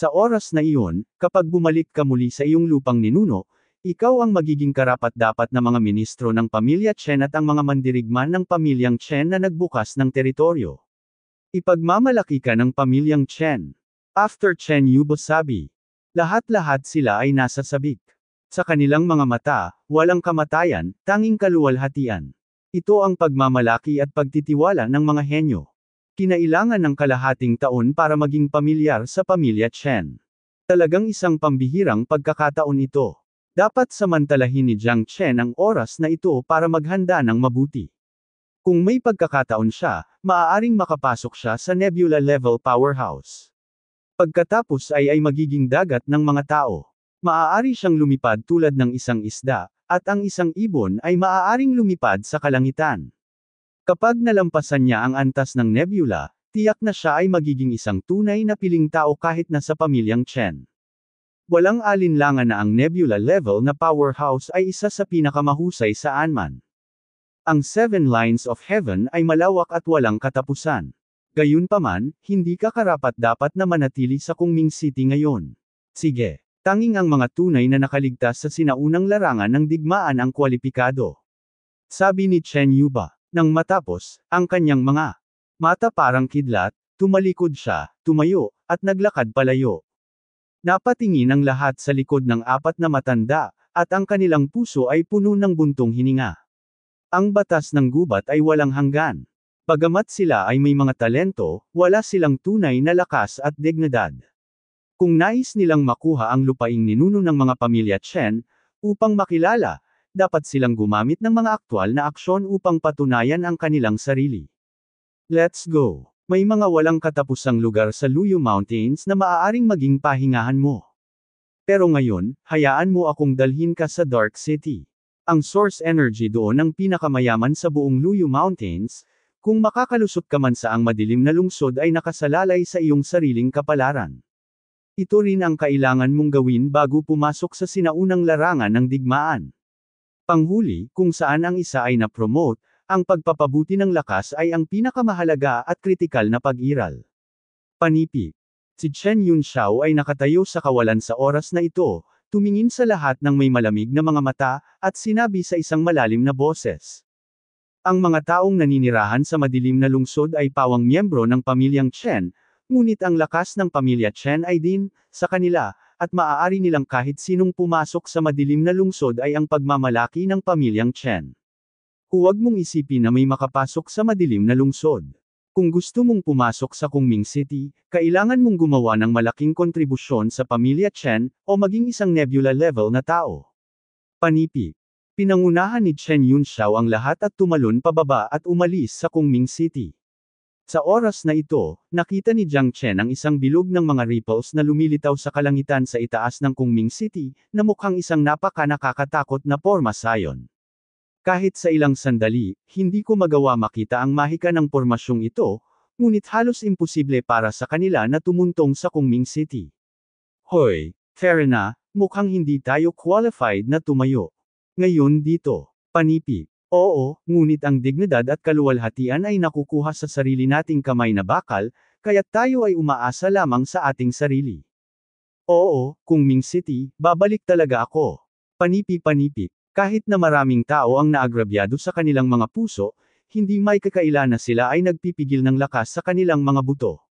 Sa oras na iyon, kapag bumalik ka muli sa iyong lupang ninuno, ikaw ang magiging karapat-dapat na mga ministro ng pamilya Chen at ang mga mandirigman ng pamilyang Chen na nagbukas ng teritoryo. Ipagmamalaki ka ng pamilyang Chen. After Chen Yubo sabi, lahat-lahat sila ay nasa sabik. Sa kanilang mga mata, walang kamatayan, tanging kaluwalhatian. Ito ang pagmamalaki at pagtitiwala ng mga henyo. Kinailangan ng kalahating taon para maging pamilyar sa pamilya Chen. Talagang isang pambihirang pagkakataon ito. Dapat samantalahin ni Jiang Chen ang oras na ito para maghanda ng mabuti. Kung may pagkakataon siya, maaaring makapasok siya sa Nebula Level Powerhouse. Pagkatapos ay ay magiging dagat ng mga tao. Maaari siyang lumipad tulad ng isang isda, at ang isang ibon ay maaaring lumipad sa kalangitan. Kapag nalampasan niya ang antas ng nebula, tiyak na siya ay magiging isang tunay na piling tao kahit na sa pamilyang Chen. Walang alinlangan na ang nebula level na powerhouse ay isa sa pinakamahusay sa Anman. Ang Seven Lines of Heaven ay malawak at walang katapusan. Gayunpaman, hindi ka karapat dapat na manatili sa Kungming City ngayon. Sige. Tanging ang mga tunay na nakaligtas sa sinaunang larangan ng digmaan ang kwalipikado. Sabi ni Chen Yuba. Nang matapos, ang kanyang mga mata parang kidlat, tumalikod siya, tumayo, at naglakad palayo. Napatingin ang lahat sa likod ng apat na matanda, at ang kanilang puso ay puno ng buntong hininga. Ang batas ng gubat ay walang hanggan. Pagamat sila ay may mga talento, wala silang tunay na lakas at dignidad. Kung nais nilang makuha ang lupaing ninuno ng mga pamilya Chen, upang makilala, dapat silang gumamit ng mga aktwal na aksyon upang patunayan ang kanilang sarili. Let's go! May mga walang katapusang lugar sa Luyu Mountains na maaaring maging pahingahan mo. Pero ngayon, hayaan mo akong dalhin ka sa Dark City. Ang source energy doon ang pinakamayaman sa buong Luyu Mountains, kung makakalusot ka man sa ang madilim na lungsod ay nakasalalay sa iyong sariling kapalaran. Ito rin ang kailangan mong gawin bago pumasok sa sinaunang larangan ng digmaan. Panghuli, kung saan ang isa ay na-promote, ang pagpapabuti ng lakas ay ang pinakamahalaga at kritikal na pag-iral. Panipi. Si Chen Yun ay nakatayo sa kawalan sa oras na ito, tumingin sa lahat ng may malamig na mga mata, at sinabi sa isang malalim na boses. Ang mga taong naninirahan sa madilim na lungsod ay pawang miyembro ng pamilyang Chen, ngunit ang lakas ng pamilya Chen ay din, sa kanila, at maaari nilang kahit sinong pumasok sa madilim na lungsod ay ang pagmamalaki ng pamilyang Chen. Huwag mong isipin na may makapasok sa madilim na lungsod. Kung gusto mong pumasok sa Kungming City, kailangan mong gumawa ng malaking kontribusyon sa pamilya Chen, o maging isang nebula level na tao. Panipik Pinangunahan ni Chen Yunxiao ang lahat at tumalon pababa at umalis sa Kunming City. Sa oras na ito, nakita ni Jiang Chen ang isang bilog ng mga ripples na lumilitaw sa kalangitan sa itaas ng Kunming City, na mukhang isang napaka-nakakatakot na pormasayon. Kahit sa ilang sandali, hindi ko magawa makita ang mahika ng pormasyong ito, ngunit halos imposible para sa kanila na tumuntong sa Kunming City. Hoy, Terena, mukhang hindi tayo qualified na tumayo. Ngayon dito, panipi. Oo, ngunit ang dignidad at kaluwalhatian ay nakukuha sa sarili nating kamay na bakal, kaya tayo ay umaasa lamang sa ating sarili. Oo, kung Ming City, babalik talaga ako. Panipi-panipi, kahit na maraming tao ang naagrabyado sa kanilang mga puso, hindi may kakaila na sila ay nagpipigil ng lakas sa kanilang mga buto.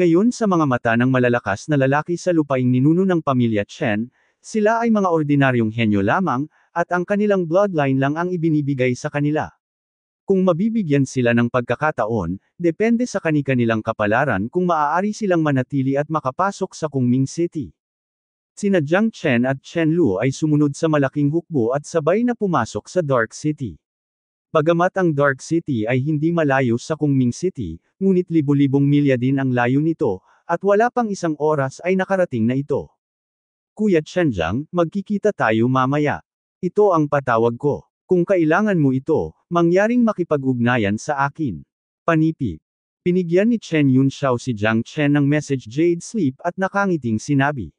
Ngayon sa mga mata ng malalakas na lalaki sa lupaing ninuno ng pamilya Chen, sila ay mga ordinaryong henyo lamang, at ang kanilang bloodline lang ang ibinibigay sa kanila. Kung mabibigyan sila ng pagkakataon, depende sa kani-kanilang kapalaran kung maaari silang manatili at makapasok sa Kungming City. Sina Jiang Chen at Chen Lu ay sumunod sa malaking hukbo at sabay na pumasok sa Dark City. Bagamat ang Dark City ay hindi malayo sa Kungming City, ngunit libu-libong milya din ang layo nito, at wala pang isang oras ay nakarating na ito. Kuya Chenjiang, magkikita tayo mamaya. Ito ang patawag ko. Kung kailangan mo ito, mangyaring makipag-ugnayan sa akin. Panipi. Pinigyan ni Chen Yun Xiao si Jiang Chen ng message Jade Sleep at nakangiting sinabi.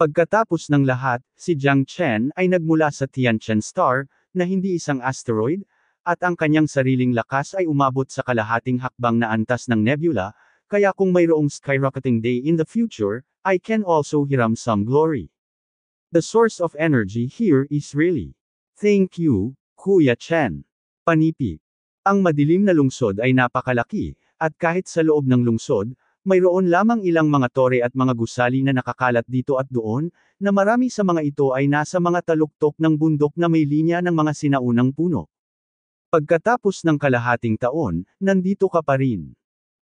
Pagkatapos ng lahat, si Jiang Chen ay nagmula sa Tianchen Star, na hindi isang asteroid, at ang kanyang sariling lakas ay umabot sa kalahating hakbang na antas ng nebula, kaya kung mayroong skyrocketing day in the future, I can also hiram some glory. The source of energy here is really. Thank you, Kuya Chen. Panipik. Ang madilim na lungsod ay napakalaki, at kahit sa loob ng lungsod, mayroon lamang ilang mga tore at mga gusali na nakakalat dito at doon, na marami sa mga ito ay nasa mga taluktok ng bundok na may linya ng mga sinaunang puno. Pagkatapos ng kalahating taon, nandito ka pa rin.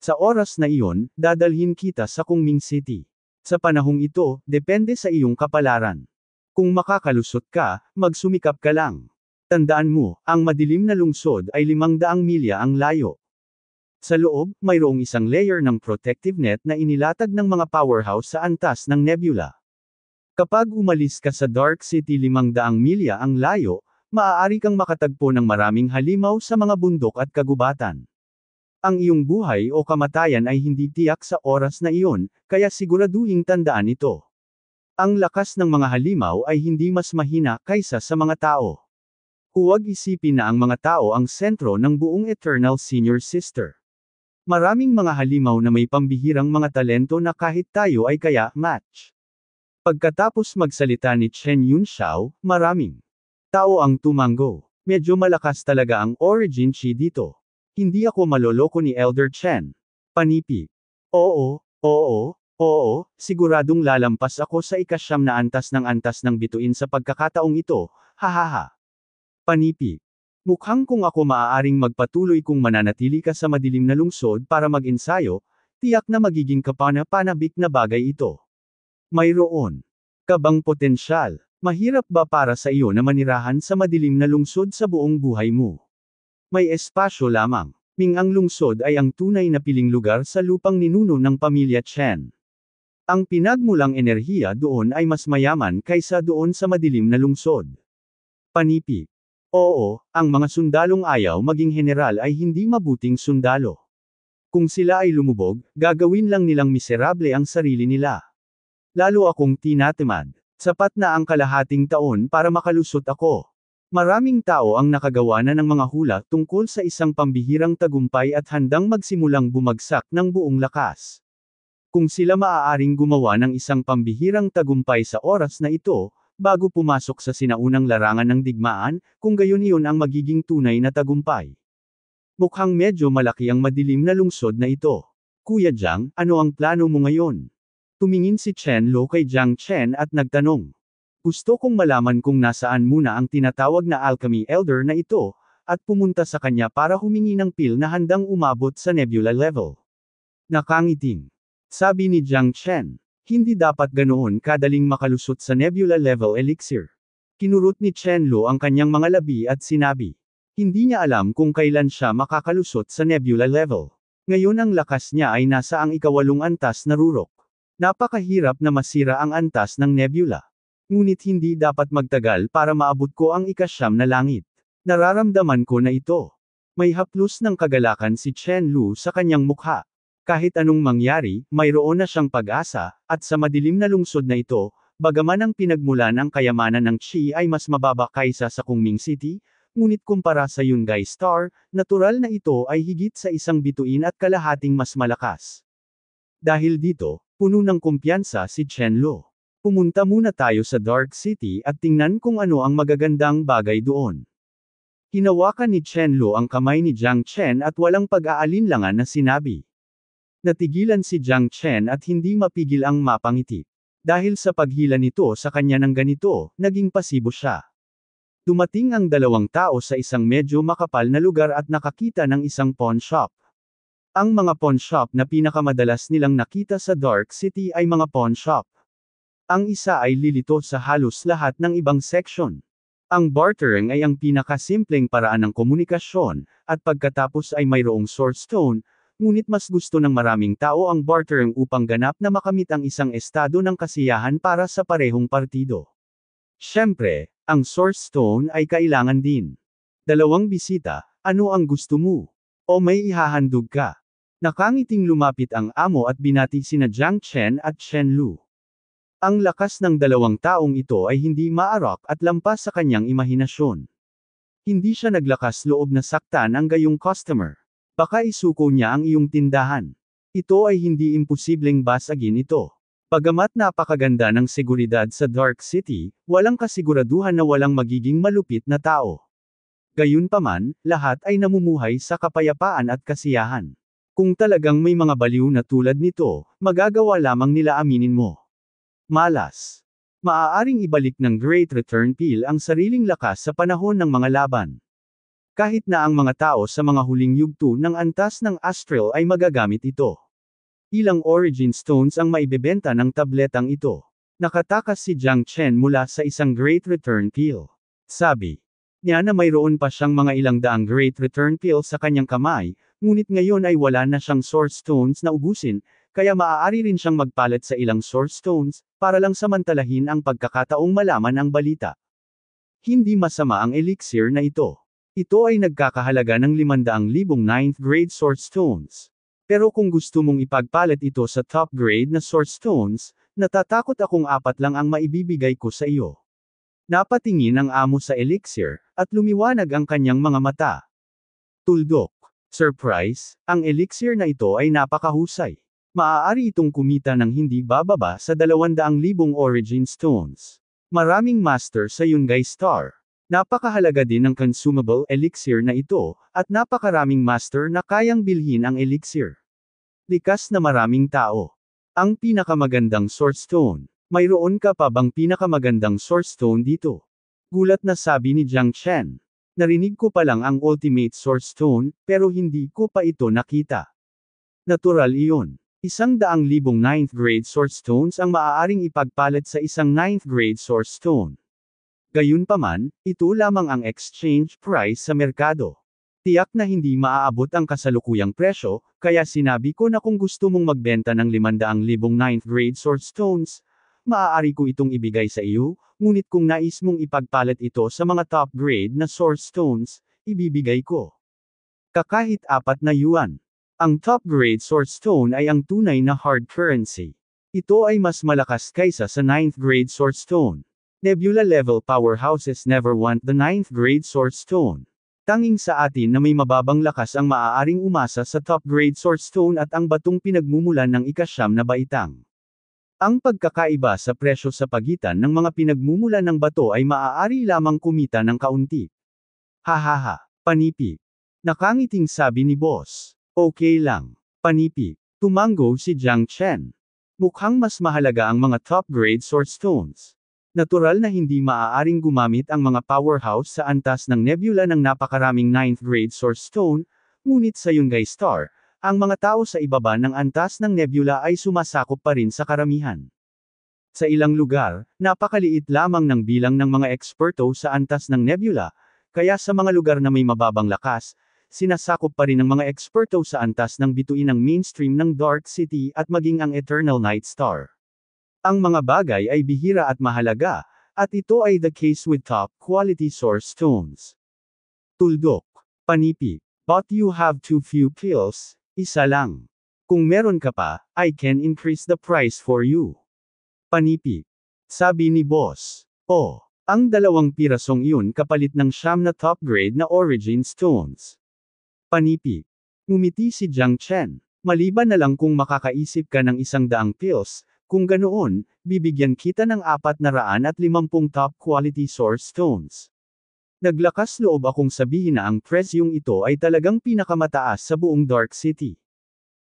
Sa oras na iyon, dadalhin kita sa Kungming City. Sa panahong ito, depende sa iyong kapalaran. Kung makakalusot ka, magsumikap ka lang. Tandaan mo, ang madilim na lungsod ay 500 milya ang layo. Sa loob, mayroong isang layer ng protective net na inilatag ng mga powerhouse sa antas ng nebula. Kapag umalis ka sa Dark City 500 milya ang layo, maaari kang makatagpo ng maraming halimaw sa mga bundok at kagubatan. Ang iyong buhay o kamatayan ay hindi tiyak sa oras na iyon, kaya siguraduhing tandaan ito. Ang lakas ng mga halimaw ay hindi mas mahina kaysa sa mga tao. Huwag isipin na ang mga tao ang sentro ng buong Eternal Senior Sister. Maraming mga halimaw na may pambihirang mga talento na kahit tayo ay kaya match. Pagkatapos magsalita ni Chen Yun Shao, maraming tao ang tumango. Medyo malakas talaga ang origin chi dito. Hindi ako maloloko ni Elder Chen. Panipi. Oo, oo, Oo, siguradong lalampas ako sa ikasyam na antas ng antas ng bituin sa pagkakataong ito, hahaha. Panipi. Mukhang kung ako maaaring magpatuloy kung mananatili ka sa madilim na lungsod para mag-ensayo, tiyak na magiging kapana-panabik na bagay ito. Mayroon. Kabang potensyal. Mahirap ba para sa iyo na manirahan sa madilim na lungsod sa buong buhay mo? May espasyo lamang. Ming ang lungsod ay ang tunay na piling lugar sa lupang ninuno ng pamilya Chen. Ang pinagmulang enerhiya doon ay mas mayaman kaysa doon sa madilim na lungsod. Panipi. Oo, ang mga sundalong ayaw maging general ay hindi mabuting sundalo. Kung sila ay lumubog, gagawin lang nilang miserable ang sarili nila. Lalo akong tinatamad. Sapat na ang kalahating taon para makalusot ako. Maraming tao ang nakagawa na ng mga hula tungkol sa isang pambihirang tagumpay at handang magsimulang bumagsak ng buong lakas kung sila maaaring gumawa ng isang pambihirang tagumpay sa oras na ito, bago pumasok sa sinaunang larangan ng digmaan, kung gayon iyon ang magiging tunay na tagumpay. Mukhang medyo malaki ang madilim na lungsod na ito. Kuya Jiang, ano ang plano mo ngayon? Tumingin si Chen Lo kay Jiang Chen at nagtanong. Gusto kong malaman kung nasaan muna ang tinatawag na alchemy elder na ito, at pumunta sa kanya para humingi ng pill na handang umabot sa nebula level. Nakangiting. Sabi ni Jiang Chen, hindi dapat ganoon kadaling makalusot sa nebula level elixir. Kinurot ni Chen Lu ang kanyang mga labi at sinabi. Hindi niya alam kung kailan siya makakalusot sa nebula level. Ngayon ang lakas niya ay nasa ang ikawalong antas na rurok. Napakahirap na masira ang antas ng nebula. Ngunit hindi dapat magtagal para maabot ko ang ikasyam na langit. Nararamdaman ko na ito. May haplos ng kagalakan si Chen Lu sa kanyang mukha. Kahit anong mangyari, mayroon na siyang pag-asa, at sa madilim na lungsod na ito, bagaman ang pinagmulan ng kayamanan ng Qi ay mas mababa kaysa sa Kungming City, ngunit kumpara sa Yungay Star, natural na ito ay higit sa isang bituin at kalahating mas malakas. Dahil dito, puno ng kumpiyansa si Chen Lo. Pumunta muna tayo sa Dark City at tingnan kung ano ang magagandang bagay doon. Hinawakan ni Chen Lo ang kamay ni Jiang Chen at walang pag-aalinlangan na sinabi. Natigilan si Jiang Chen at hindi mapigil ang mapangiti. Dahil sa paghila nito sa kanya ng ganito, naging pasibo siya. Dumating ang dalawang tao sa isang medyo makapal na lugar at nakakita ng isang pawn shop. Ang mga pawn shop na pinakamadalas nilang nakita sa Dark City ay mga pawn shop. Ang isa ay lilito sa halos lahat ng ibang section. Ang bartering ay ang pinakasimpleng paraan ng komunikasyon, at pagkatapos ay mayroong source stone, Ngunit mas gusto ng maraming tao ang bartering upang ganap na makamit ang isang estado ng kasiyahan para sa parehong partido. Siyempre, ang source stone ay kailangan din. Dalawang bisita, ano ang gusto mo? O may ihahandog ka? Nakangiting lumapit ang amo at binati sina Jiang Chen at Chen Lu. Ang lakas ng dalawang taong ito ay hindi maarok at lampas sa kanyang imahinasyon. Hindi siya naglakas loob na saktan ang gayong customer. Baka isuko niya ang iyong tindahan. Ito ay hindi imposibleng basagin ito. Pagamat napakaganda ng seguridad sa Dark City, walang kasiguraduhan na walang magiging malupit na tao. Gayunpaman, lahat ay namumuhay sa kapayapaan at kasiyahan. Kung talagang may mga baliw na tulad nito, magagawa lamang nila aminin mo. Malas. Maaaring ibalik ng Great Return Peel ang sariling lakas sa panahon ng mga laban kahit na ang mga tao sa mga huling yugto ng antas ng astral ay magagamit ito. Ilang origin stones ang maibebenta ng tabletang ito. Nakatakas si Jiang Chen mula sa isang Great Return Pill. Sabi niya na mayroon pa siyang mga ilang daang Great Return Pill sa kanyang kamay, ngunit ngayon ay wala na siyang source stones na ubusin, kaya maaari rin siyang magpalit sa ilang source stones, para lang samantalahin ang pagkakataong malaman ang balita. Hindi masama ang elixir na ito. Ito ay nagkakahalaga ng 500,000 9th grade source stones. Pero kung gusto mong ipagpalit ito sa top grade na source stones, natatakot akong apat lang ang maibibigay ko sa iyo. Napatingin ang amo sa elixir, at lumiwanag ang kanyang mga mata. Tuldok. Surprise, ang elixir na ito ay napakahusay. Maaari itong kumita ng hindi bababa sa 200,000 origin stones. Maraming master sa Yungay Star. Napakahalaga din ng consumable elixir na ito, at napakaraming master na kayang bilhin ang elixir. Likas na maraming tao. Ang pinakamagandang source stone. Mayroon ka pa bang pinakamagandang source stone dito? Gulat na sabi ni Jiang Chen. Narinig ko pa lang ang ultimate source stone, pero hindi ko pa ito nakita. Natural iyon. Isang daang libong 9th grade source stones ang maaaring ipagpalit sa isang 9th grade source stone. Gayunpaman, ito lamang ang exchange price sa merkado. Tiyak na hindi maaabot ang kasalukuyang presyo, kaya sinabi ko na kung gusto mong magbenta ng 500,000 ninth grade source stones, maaari ko itong ibigay sa iyo, ngunit kung nais mong ipagpalit ito sa mga top grade na source stones, ibibigay ko. Kakahit apat na yuan. Ang top grade source stone ay ang tunay na hard currency. Ito ay mas malakas kaysa sa 9th grade source stone. Nebula-level powerhouses never want the ninth grade source stone. Tanging sa atin na may mababang lakas ang maaaring umasa sa top grade source stone at ang batong pinagmumulan ng ikasyam na baitang. Ang pagkakaiba sa presyo sa pagitan ng mga pinagmumula ng bato ay maaari lamang kumita ng kaunti. Hahaha, panipi. Nakangiting sabi ni boss. Okay lang, panipi. Tumanggo si Jiang Chen. Mukhang mas mahalaga ang mga top grade source stones. Natural na hindi maaaring gumamit ang mga powerhouse sa antas ng nebula ng napakaraming 9th grade source stone, ngunit sa Yungay Star, ang mga tao sa ibaba ng antas ng nebula ay sumasakop pa rin sa karamihan. Sa ilang lugar, napakaliit lamang ng bilang ng mga eksperto sa antas ng nebula, kaya sa mga lugar na may mababang lakas, sinasakop pa rin ng mga eksperto sa antas ng bituin ng mainstream ng Dark City at maging ang Eternal Night Star. Ang mga bagay ay bihira at mahalaga, at ito ay the case with top quality source stones. Tuldok. Panipi. But you have too few pills, isa lang. Kung meron ka pa, I can increase the price for you. Panipi. Sabi ni boss. Oh. Ang dalawang pirasong iyon kapalit ng siyam na top grade na origin stones. Panipi. Ngumiti si Jiang Chen. Maliban na lang kung makakaisip ka ng isang daang pills, kung ganoon, bibigyan kita ng 450 top quality source stones. Naglakas loob akong sabihin na ang presyong ito ay talagang pinakamataas sa buong Dark City.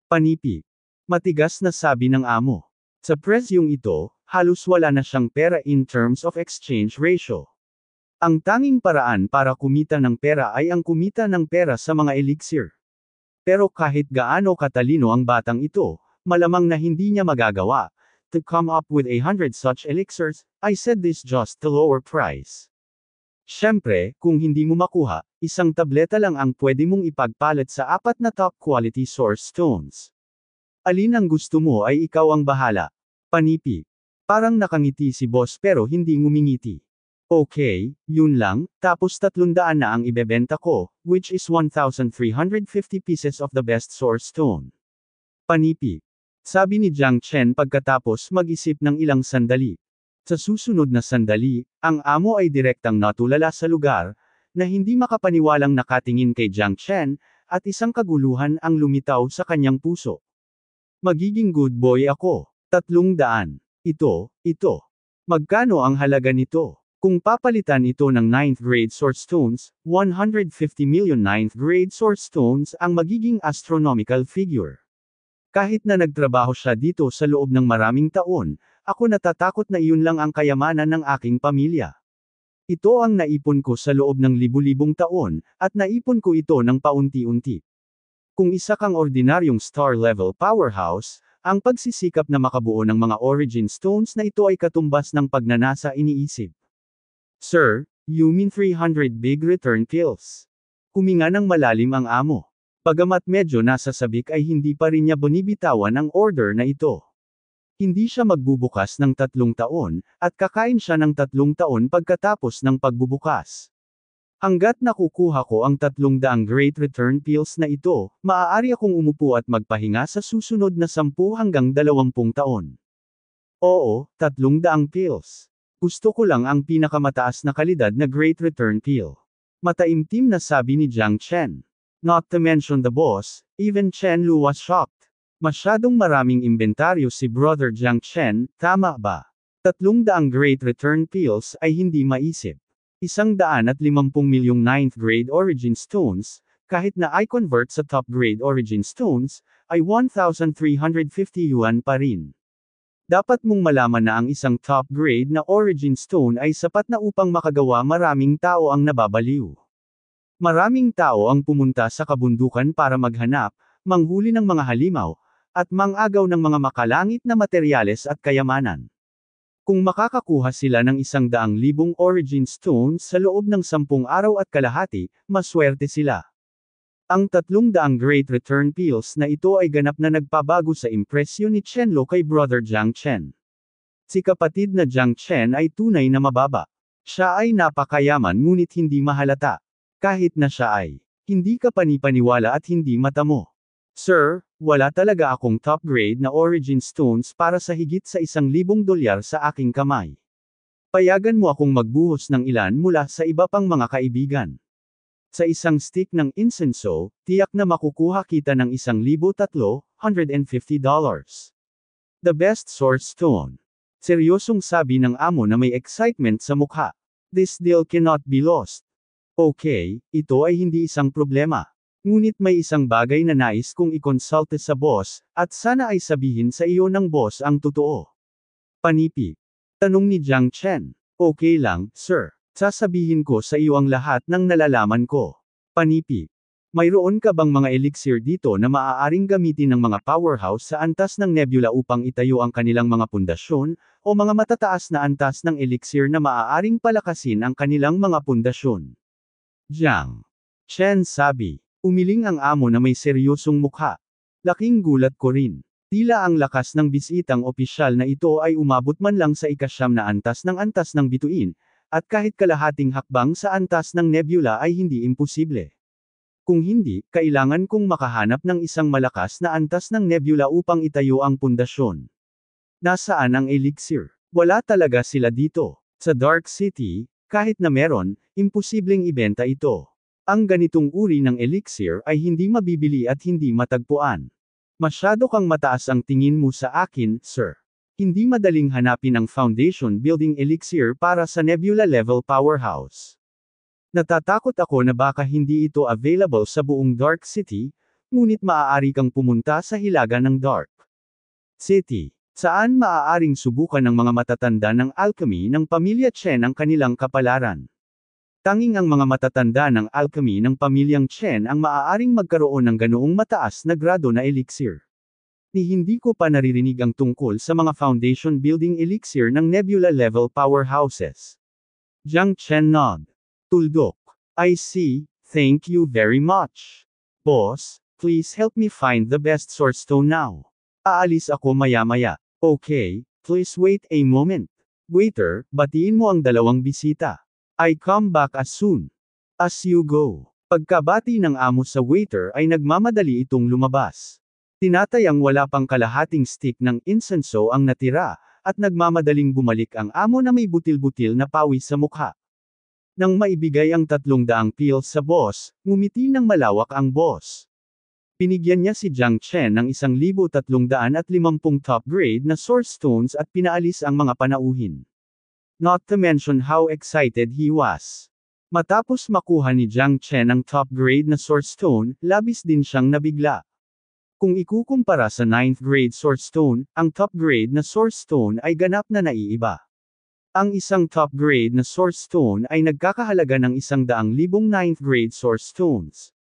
Panipik. Matigas na sabi ng amo. Sa presyong ito, halos wala na siyang pera in terms of exchange ratio. Ang tanging paraan para kumita ng pera ay ang kumita ng pera sa mga elixir. Pero kahit gaano katalino ang batang ito, malamang na hindi niya magagawa, to come up with a hundred such elixirs, I said this just to lower price. Siyempre, kung hindi mo makuha, isang tableta lang ang pwede mong ipagpalit sa apat na top quality source stones. Alin ang gusto mo ay ikaw ang bahala. Panipi. Parang nakangiti si boss pero hindi ngumingiti. Okay, yun lang, tapos 300 na ang ibebenta ko, which is 1,350 pieces of the best source stone. Panipi. Sabi ni Jiang Chen pagkatapos mag-isip ng ilang sandali. Sa susunod na sandali, ang amo ay direktang natulala sa lugar, na hindi makapaniwalang nakatingin kay Jiang Chen, at isang kaguluhan ang lumitaw sa kanyang puso. Magiging good boy ako. Tatlong daan. Ito, ito. Magkano ang halaga nito? Kung papalitan ito ng 9th grade source stones, 150 million 9th grade source stones ang magiging astronomical figure. Kahit na nagtrabaho siya dito sa loob ng maraming taon, ako natatakot na iyon lang ang kayamanan ng aking pamilya. Ito ang naipon ko sa loob ng libu-libong taon, at naipon ko ito ng paunti-unti. Kung isa kang ordinaryong star-level powerhouse, ang pagsisikap na makabuo ng mga origin stones na ito ay katumbas ng pagnanasa iniisip. Sir, you mean 300 big return pills? Huminga ng malalim ang amo. Pagamat medyo nasa sabik ay hindi pa rin niya binibitawan ang order na ito. Hindi siya magbubukas ng tatlong taon, at kakain siya ng tatlong taon pagkatapos ng pagbubukas. Hanggat nakukuha ko ang tatlong daang great return pills na ito, maaari akong umupo at magpahinga sa susunod na 10 hanggang 20 taon. Oo, tatlong daang pills. Gusto ko lang ang pinakamataas na kalidad na great return pill. Mataimtim na sabi ni Jiang Chen. Not to mention the boss, even Chen Lu was shocked. Masyadong maraming inventaryo si Brother Jiang Chen, tama ba? Tatlong daang Great Return Pills ay hindi maisip. Isang daan at limampung milyong 9th grade origin stones, kahit na I convert sa top grade origin stones, ay 1,350 yuan pa rin. Dapat mong malaman na ang isang top grade na origin stone ay sapat na upang makagawa maraming tao ang nababaliw. Maraming tao ang pumunta sa kabundukan para maghanap, manghuli ng mga halimaw, at mangagaw ng mga makalangit na materyales at kayamanan. Kung makakakuha sila ng isang daang libong origin stone sa loob ng sampung araw at kalahati, maswerte sila. Ang tatlong daang Great Return Peels na ito ay ganap na nagpabago sa impresyon ni Chen Chenlo kay Brother Jiang Chen. Si kapatid na Jiang Chen ay tunay na mababa. Siya ay napakayaman ngunit hindi mahalata. Kahit na siya ay hindi ka panipaniwala at hindi mata mo. Sir, wala talaga akong top grade na origin stones para sa higit sa isang libong dolyar sa aking kamay. Payagan mo akong magbuhos ng ilan mula sa iba pang mga kaibigan. Sa isang stick ng insenso, tiyak na makukuha kita ng isang libo tatlo, dollars. The best source stone. Seryosong sabi ng amo na may excitement sa mukha. This deal cannot be lost. Okay, ito ay hindi isang problema. Ngunit may isang bagay na nais kong i sa boss, at sana ay sabihin sa iyo ng boss ang totoo. Panipi. Tanong ni Jiang Chen. Okay lang, sir. Sasabihin ko sa iyo ang lahat ng nalalaman ko. Panipi. Mayroon ka bang mga elixir dito na maaaring gamitin ng mga powerhouse sa antas ng nebula upang itayo ang kanilang mga pundasyon, o mga matataas na antas ng elixir na maaaring palakasin ang kanilang mga pundasyon? Jiang. Chen sabi. Umiling ang amo na may seryosong mukha. Laking gulat ko rin. Tila ang lakas ng bisitang opisyal na ito ay umabot man lang sa ikasyam na antas ng antas ng bituin, at kahit kalahating hakbang sa antas ng nebula ay hindi imposible. Kung hindi, kailangan kong makahanap ng isang malakas na antas ng nebula upang itayo ang pundasyon. Nasaan ang elixir? Wala talaga sila dito. Sa Dark City, kahit na meron, imposibleng ibenta ito. Ang ganitong uri ng elixir ay hindi mabibili at hindi matagpuan. Masyado kang mataas ang tingin mo sa akin, sir. Hindi madaling hanapin ang foundation building elixir para sa Nebula level powerhouse. Natatakot ako na baka hindi ito available sa buong Dark City, ngunit maaari kang pumunta sa hilaga ng Dark City. Saan maaaring subukan ng mga matatanda ng alchemy ng pamilya Chen ang kanilang kapalaran? Tanging ang mga matatanda ng alchemy ng pamilyang Chen ang maaaring magkaroon ng ganoong mataas na grado na elixir. Ni hindi ko pa naririnig ang tungkol sa mga foundation building elixir ng nebula level powerhouses. Jiang Chen nod. Tuldok. I see, thank you very much. Boss, please help me find the best source stone now. Aalis ako maya-maya. Okay, please wait a moment. Waiter, batiin mo ang dalawang bisita. I come back as soon. As you go. Pagkabati ng amo sa waiter ay nagmamadali itong lumabas. Tinatayang wala pang kalahating stick ng insenso ang natira, at nagmamadaling bumalik ang amo na may butil-butil na pawis sa mukha. Nang maibigay ang tatlong daang pills sa boss, ngumiti ng malawak ang boss. Binigyan niya si Jiang Chen ng 1,350 top grade na source stones at pinaalis ang mga panauhin. Not to mention how excited he was. Matapos makuha ni Jiang Chen ang top grade na source stone, labis din siyang nabigla. Kung ikukumpara sa 9th grade source stone, ang top grade na source stone ay ganap na naiiba. Ang isang top grade na source stone ay nagkakahalaga ng libong 9th grade source stones.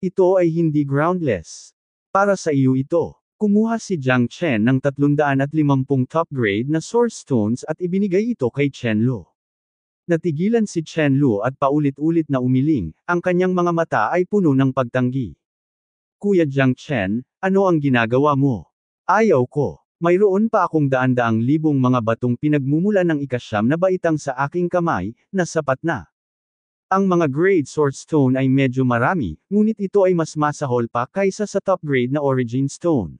Ito ay hindi groundless. Para sa iyo ito. Kumuha si Jiang Chen ng 350 top grade na source stones at ibinigay ito kay Chen Lu. Natigilan si Chen Lu at paulit-ulit na umiling, ang kanyang mga mata ay puno ng pagtanggi. Kuya Jiang Chen, ano ang ginagawa mo? Ayaw ko. Mayroon pa akong daan-daang libong mga batong pinagmumula ng ikasyam na baitang sa aking kamay, na sapat na. Ang mga grade source stone ay medyo marami, ngunit ito ay mas masahol pa kaysa sa top grade na origin stone.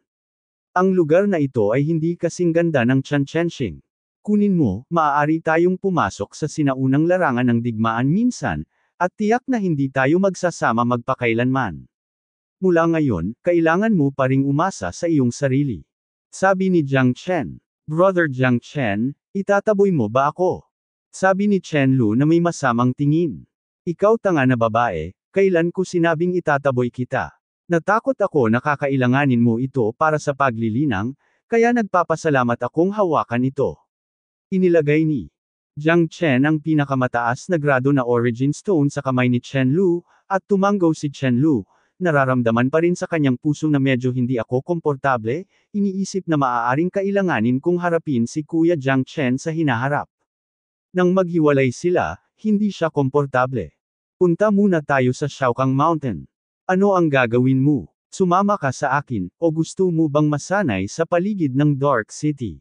Ang lugar na ito ay hindi kasing ganda ng Chanchensing. Kunin mo, maaari tayong pumasok sa sinaunang larangan ng digmaan minsan, at tiyak na hindi tayo magsasama magpakailanman. Mula ngayon, kailangan mo pa ring umasa sa iyong sarili. Sabi ni Jiang Chen. Brother Jiang Chen, itataboy mo ba ako? Sabi ni Chen Lu na may masamang tingin. Ikaw tanga na babae, kailan ko sinabing itataboy kita? Natakot ako na kakailanganin mo ito para sa paglilinang, kaya nagpapasalamat akong hawakan ito. Inilagay ni Jiang Chen ang pinakamataas na grado na origin stone sa kamay ni Chen Lu, at tumanggaw si Chen Lu, nararamdaman pa rin sa kanyang puso na medyo hindi ako komportable, iniisip na maaaring kailanganin kong harapin si Kuya Jiang Chen sa hinaharap. Nang maghiwalay sila, hindi siya komportable. Punta muna tayo sa Shaokang Mountain. Ano ang gagawin mo? Sumama ka sa akin, o gusto mo bang masanay sa paligid ng Dark City?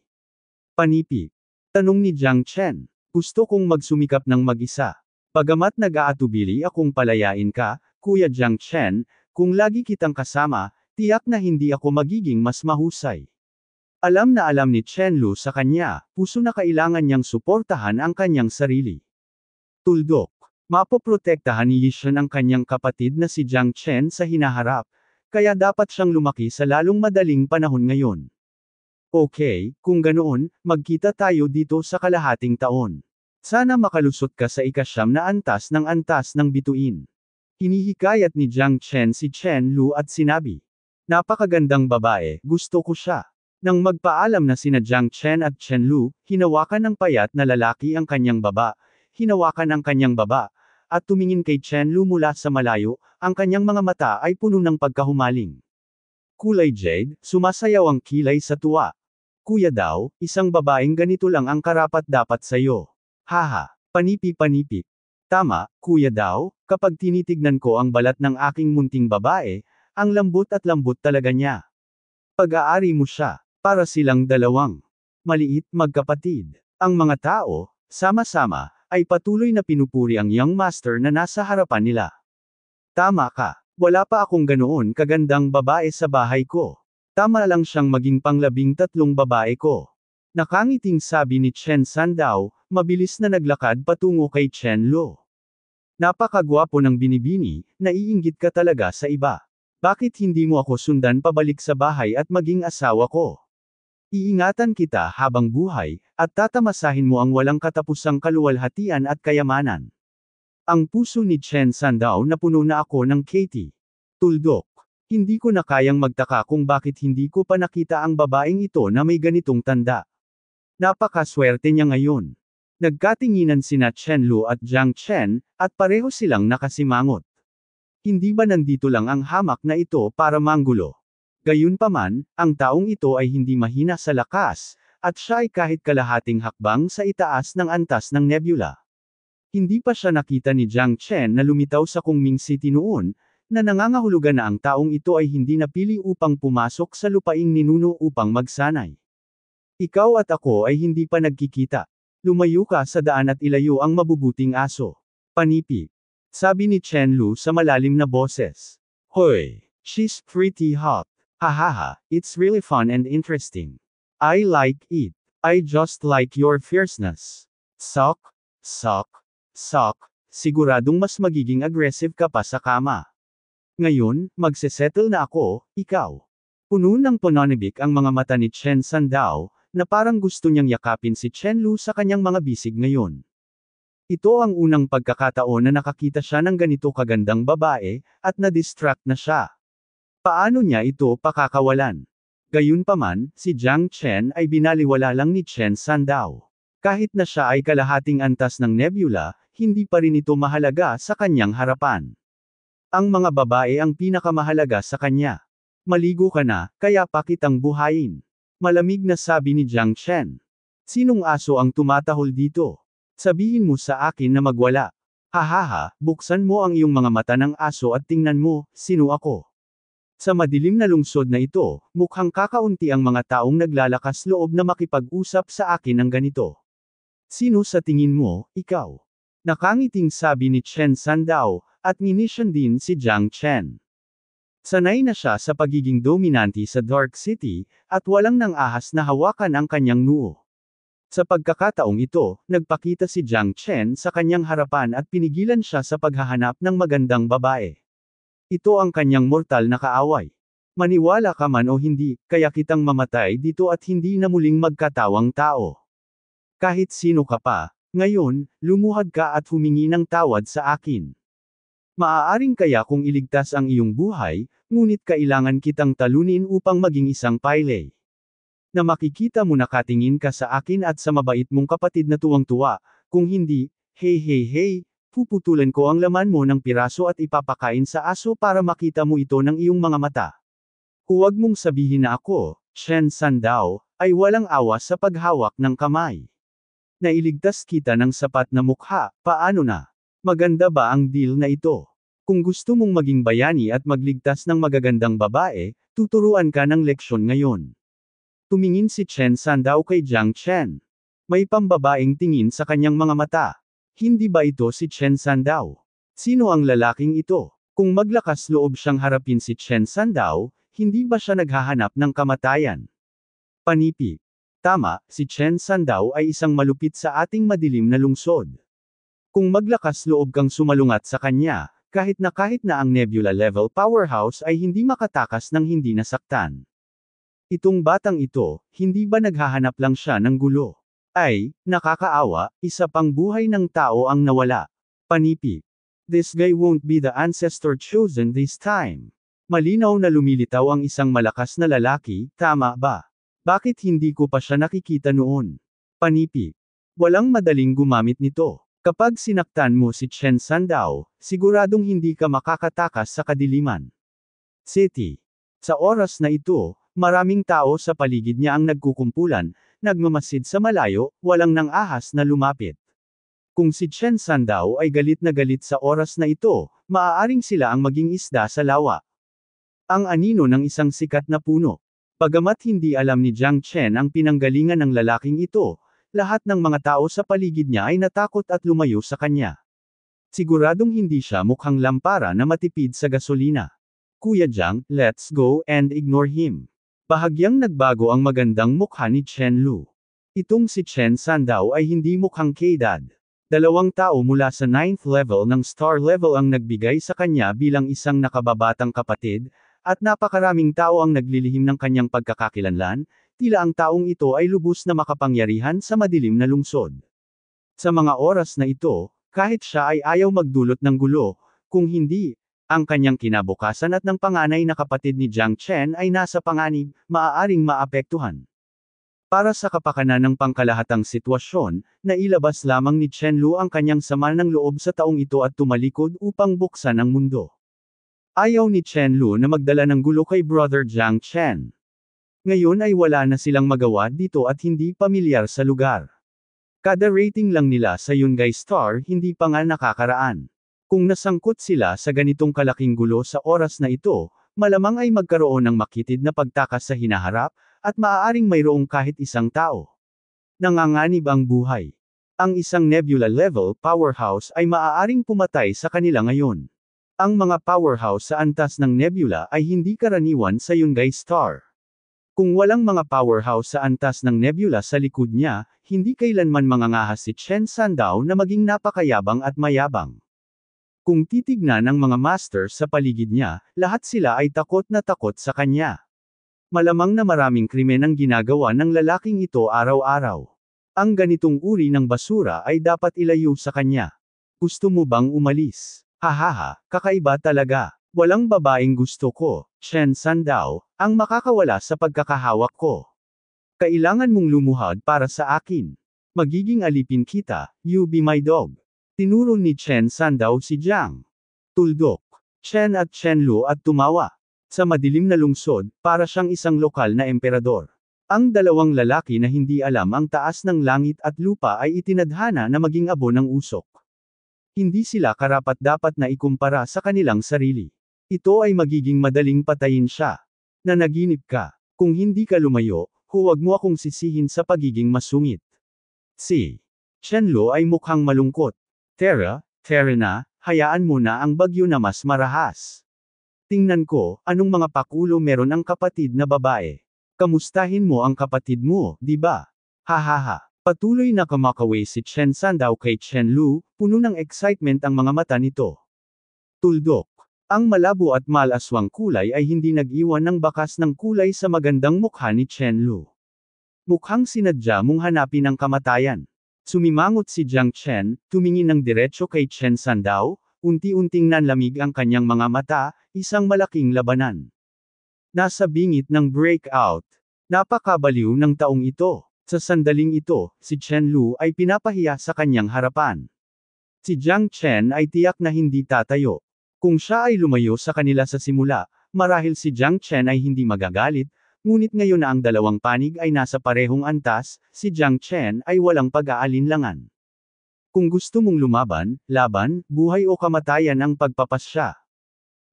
Panipi. Tanong ni Jiang Chen. Gusto kong magsumikap ng mag-isa. Pagamat nag-aatubili akong palayain ka, Kuya Jiang Chen, kung lagi kitang kasama, tiyak na hindi ako magiging mas mahusay. Alam na alam ni Chen Lu sa kanya, puso na kailangan niyang suportahan ang kanyang sarili. Tuldok mapoprotektahan ni Yishan ang kanyang kapatid na si Jiang Chen sa hinaharap, kaya dapat siyang lumaki sa lalong madaling panahon ngayon. Okay, kung ganoon, magkita tayo dito sa kalahating taon. Sana makalusot ka sa ikasyam na antas ng antas ng bituin. Hinihikayat ni Jiang Chen si Chen Lu at sinabi. Napakagandang babae, gusto ko siya. Nang magpaalam na sina Jiang Chen at Chen Lu, hinawakan ng payat na lalaki ang kanyang baba, hinawakan ang kanyang baba, at tumingin kay Chen Lu mula sa malayo, ang kanyang mga mata ay puno ng pagkahumaling. Kulay jade, sumasayaw ang kilay sa tuwa. Kuya daw, isang babaeng ganito lang ang karapat dapat sa'yo. Haha, panipi-panipi. Tama, kuya daw, kapag tinitignan ko ang balat ng aking munting babae, ang lambot at lambot talaga niya. Pag-aari mo siya, para silang dalawang. Maliit magkapatid. Ang mga tao, sama-sama, ay patuloy na pinupuri ang young master na nasa harapan nila. Tama ka. Wala pa akong ganoon kagandang babae sa bahay ko. Tama lang siyang maging panglabing tatlong babae ko. Nakangiting sabi ni Chen Sandao, mabilis na naglakad patungo kay Chen Lo. Napakagwapo ng binibini, naiinggit ka talaga sa iba. Bakit hindi mo ako sundan pabalik sa bahay at maging asawa ko? Iingatan kita habang buhay, at tatamasahin mo ang walang katapusang kaluwalhatian at kayamanan. Ang puso ni Chen Sandao na puno na ako ng Katie. Tuldok. Hindi ko na kayang magtaka kung bakit hindi ko pa nakita ang babaeng ito na may ganitong tanda. Napakaswerte niya ngayon. Nagkatinginan sina Chen Lu at Jiang Chen, at pareho silang nakasimangot. Hindi ba nandito lang ang hamak na ito para manggulo? Gayunpaman, ang taong ito ay hindi mahina sa lakas, at siya ay kahit kalahating hakbang sa itaas ng antas ng nebula. Hindi pa siya nakita ni Jiang Chen na lumitaw sa Kungming City noon, na nangangahulugan na ang taong ito ay hindi napili upang pumasok sa lupaing ninuno upang magsanay. Ikaw at ako ay hindi pa nagkikita. Lumayo ka sa daan at ilayo ang mabubuting aso. Panipi. Sabi ni Chen Lu sa malalim na boses. Hoy! She's pretty hot. Hahaha, it's really fun and interesting. I like it. I just like your fierceness. Sok, sok, sok, siguradong mas magiging aggressive ka pa sa kama. Ngayon, magsesettle na ako, ikaw. Puno ng pananibik ang mga mata ni Chen Sandao, na parang gusto niyang yakapin si Chen Lu sa kanyang mga bisig ngayon. Ito ang unang pagkakataon na nakakita siya ng ganito kagandang babae, at na-distract na siya. Paano niya ito pakakawalan? Gayunpaman, si Jiang Chen ay binaliwala lang ni Chen Sandao. Kahit na siya ay kalahating antas ng nebula, hindi pa rin ito mahalaga sa kanyang harapan. Ang mga babae ang pinakamahalaga sa kanya. Maligo ka na, kaya pakitang buhayin. Malamig na sabi ni Jiang Chen. Sinong aso ang tumatahol dito? Sabihin mo sa akin na magwala. Hahaha, buksan mo ang iyong mga mata ng aso at tingnan mo, sino ako. Sa madilim na lungsod na ito, mukhang kakaunti ang mga taong naglalakas loob na makipag-usap sa akin ng ganito. Sino sa tingin mo, ikaw? Nakangiting sabi ni Chen Sandao, at ninisyon din si Jiang Chen. Sanay na siya sa pagiging dominante sa Dark City, at walang nang ahas na hawakan ang kanyang nuo. Sa pagkakataong ito, nagpakita si Jiang Chen sa kanyang harapan at pinigilan siya sa paghahanap ng magandang babae. Ito ang kanyang mortal na kaaway. Maniwala ka man o hindi, kaya kitang mamatay dito at hindi na muling magkatawang tao. Kahit sino ka pa, ngayon, lumuhad ka at humingi ng tawad sa akin. Maaaring kaya kung iligtas ang iyong buhay, ngunit kailangan kitang talunin upang maging isang pailay. Na makikita mo nakatingin ka sa akin at sa mabait mong kapatid na tuwang-tuwa, kung hindi, hey hey hey, Puputulan ko ang laman mo ng piraso at ipapakain sa aso para makita mo ito ng iyong mga mata. Huwag mong sabihin na ako, Shen San Dao, ay walang awa sa paghawak ng kamay. Nailigtas kita ng sapat na mukha, paano na? Maganda ba ang deal na ito? Kung gusto mong maging bayani at magligtas ng magagandang babae, tuturuan ka ng leksyon ngayon. Tumingin si Chen Sandao kay Jiang Chen. May pambabaing tingin sa kanyang mga mata. Hindi ba ito si Chen Sandao? Sino ang lalaking ito? Kung maglakas loob siyang harapin si Chen Sandao, hindi ba siya naghahanap ng kamatayan? Panipi. Tama, si Chen Sandao ay isang malupit sa ating madilim na lungsod. Kung maglakas loob kang sumalungat sa kanya, kahit na kahit na ang Nebula level powerhouse ay hindi makatakas ng hindi nasaktan. Itong batang ito, hindi ba naghahanap lang siya ng gulo? Ay, nakakaawa, isa pang buhay ng tao ang nawala. Panipi. This guy won't be the ancestor chosen this time. Malinaw na lumilitaw ang isang malakas na lalaki, tama ba? Bakit hindi ko pa siya nakikita noon? Panipi. Walang madaling gumamit nito. Kapag sinaktan mo si Chen Sandao, siguradong hindi ka makakatakas sa kadiliman. City. Sa oras na ito, maraming tao sa paligid niya ang nagkukumpulan, nagmamasid sa malayo, walang nang ahas na lumapit. Kung si Chen San daw ay galit na galit sa oras na ito, maaaring sila ang maging isda sa lawa. Ang anino ng isang sikat na puno. Pagamat hindi alam ni Jiang Chen ang pinanggalingan ng lalaking ito, lahat ng mga tao sa paligid niya ay natakot at lumayo sa kanya. Siguradong hindi siya mukhang lampara na matipid sa gasolina. Kuya Jiang, let's go and ignore him. Bahagyang nagbago ang magandang mukha ni Chen Lu. Itong si Chen San daw ay hindi mukhang k Dalawang tao mula sa 9th level ng star level ang nagbigay sa kanya bilang isang nakababatang kapatid, at napakaraming tao ang naglilihim ng kanyang pagkakakilanlan, tila ang taong ito ay lubos na makapangyarihan sa madilim na lungsod. Sa mga oras na ito, kahit siya ay ayaw magdulot ng gulo, kung hindi, ang kanyang kinabukasan at ng panganay na kapatid ni Jiang Chen ay nasa panganib, maaaring maapektuhan. Para sa kapakanan ng pangkalahatang sitwasyon, nailabas lamang ni Chen Lu ang kanyang sama ng loob sa taong ito at tumalikod upang buksan ang mundo. Ayaw ni Chen Lu na magdala ng gulo kay Brother Jiang Chen. Ngayon ay wala na silang magawa dito at hindi pamilyar sa lugar. Kada rating lang nila sa Yungay Star hindi pa nga nakakaraan. Kung nasangkot sila sa ganitong kalaking gulo sa oras na ito, malamang ay magkaroon ng makitid na pagtakas sa hinaharap, at maaaring mayroong kahit isang tao. Nanganganib ang buhay. Ang isang nebula-level powerhouse ay maaaring pumatay sa kanila ngayon. Ang mga powerhouse sa antas ng nebula ay hindi karaniwan sa Yungay Star. Kung walang mga powerhouse sa antas ng nebula sa likod niya, hindi kailanman mangangahas si Chen Sandao na maging napakayabang at mayabang. Kung titignan ng mga master sa paligid niya, lahat sila ay takot na takot sa kanya. Malamang na maraming krimen ang ginagawa ng lalaking ito araw-araw. Ang ganitong uri ng basura ay dapat ilayo sa kanya. Gusto mo bang umalis? Hahaha, kakaiba talaga. Walang babaeng gusto ko, Shen Sandao, ang makakawala sa pagkakahawak ko. Kailangan mong lumuhad para sa akin. Magiging alipin kita, you be my dog. Tinuro ni Chen Sandao si Jiang. Tuldok. Chen at Chen Lu at tumawa. Sa madilim na lungsod, para siyang isang lokal na emperador. Ang dalawang lalaki na hindi alam ang taas ng langit at lupa ay itinadhana na maging abo ng usok. Hindi sila karapat dapat na ikumpara sa kanilang sarili. Ito ay magiging madaling patayin siya. Na naginip ka. Kung hindi ka lumayo, huwag mo akong sisihin sa pagiging masungit. Si Chen Lo ay mukhang malungkot. Tara, Tara na, hayaan mo na ang bagyo na mas marahas. Tingnan ko, anong mga pakulo meron ang kapatid na babae. Kamustahin mo ang kapatid mo, di ba? Hahaha. Patuloy na kumakaway si Chen San daw kay Chen Lu, puno ng excitement ang mga mata nito. Tuldok. Ang malabo at malaswang kulay ay hindi nag-iwan ng bakas ng kulay sa magandang mukha ni Chen Lu. Mukhang sinadya mong hanapin ang kamatayan. Sumimangot si Jiang Chen, tumingin ng diretso kay Chen Sandao, unti-unting nanlamig ang kanyang mga mata, isang malaking labanan. Nasa bingit ng breakout. Napakabaliw ng taong ito. Sa sandaling ito, si Chen Lu ay pinapahiya sa kanyang harapan. Si Jiang Chen ay tiyak na hindi tatayo. Kung siya ay lumayo sa kanila sa simula, marahil si Jiang Chen ay hindi magagalit, Ngunit ngayon na ang dalawang panig ay nasa parehong antas, si Jiang Chen ay walang pag-aalinlangan. Kung gusto mong lumaban, laban, buhay o kamatayan ang pagpapasya.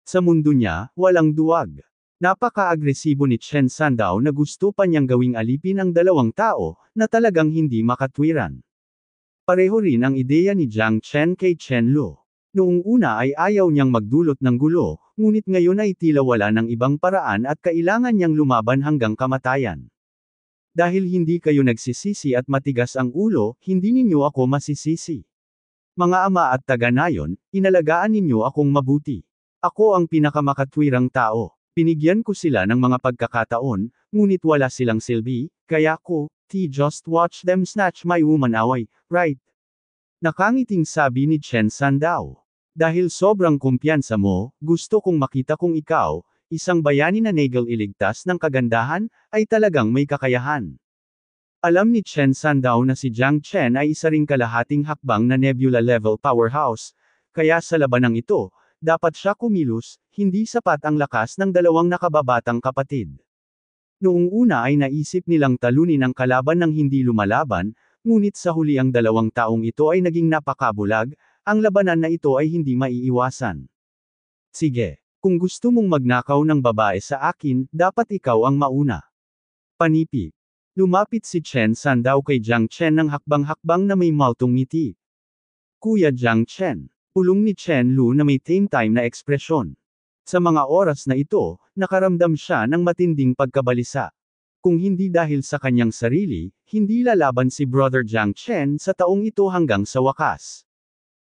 Sa mundo niya, walang duwag. Napaka-agresibo ni Chen Sandao na gusto pa niyang gawing alipin ang dalawang tao, na talagang hindi makatwiran. Pareho rin ang ideya ni Jiang Chen kay Chen Lu. Noong una ay ayaw niyang magdulot ng gulo, ngunit ngayon ay tila wala ng ibang paraan at kailangan niyang lumaban hanggang kamatayan. Dahil hindi kayo nagsisisi at matigas ang ulo, hindi ninyo ako masisisi. Mga ama at taganayon, inalagaan ninyo akong mabuti. Ako ang pinakamakatwirang tao. Pinigyan ko sila ng mga pagkakataon, ngunit wala silang silbi, kaya ko, T just watch them snatch my woman away, right? Nakangiting sabi ni Chen Sandao. Dahil sobrang kumpiyansa mo, gusto kong makita kung ikaw, isang bayani na Nagel iligtas ng kagandahan, ay talagang may kakayahan. Alam ni Chen Sandao na si Jiang Chen ay isa ring kalahating hakbang na Nebula level powerhouse, kaya sa labanang ito, dapat siya kumilos, hindi sapat ang lakas ng dalawang nakababatang kapatid. Noong una ay naisip nilang talunin ang kalaban ng hindi lumalaban, ngunit sa huli ang dalawang taong ito ay naging napakabulag, ang labanan na ito ay hindi maiiwasan. Sige, kung gusto mong magnakaw ng babae sa akin, dapat ikaw ang mauna. Panipi. Lumapit si Chen San daw kay Jiang Chen ng hakbang-hakbang na may maltong ngiti. Kuya Jiang Chen. Pulong ni Chen Lu na may tame-time na ekspresyon. Sa mga oras na ito, nakaramdam siya ng matinding pagkabalisa. Kung hindi dahil sa kanyang sarili, hindi lalaban si Brother Jiang Chen sa taong ito hanggang sa wakas.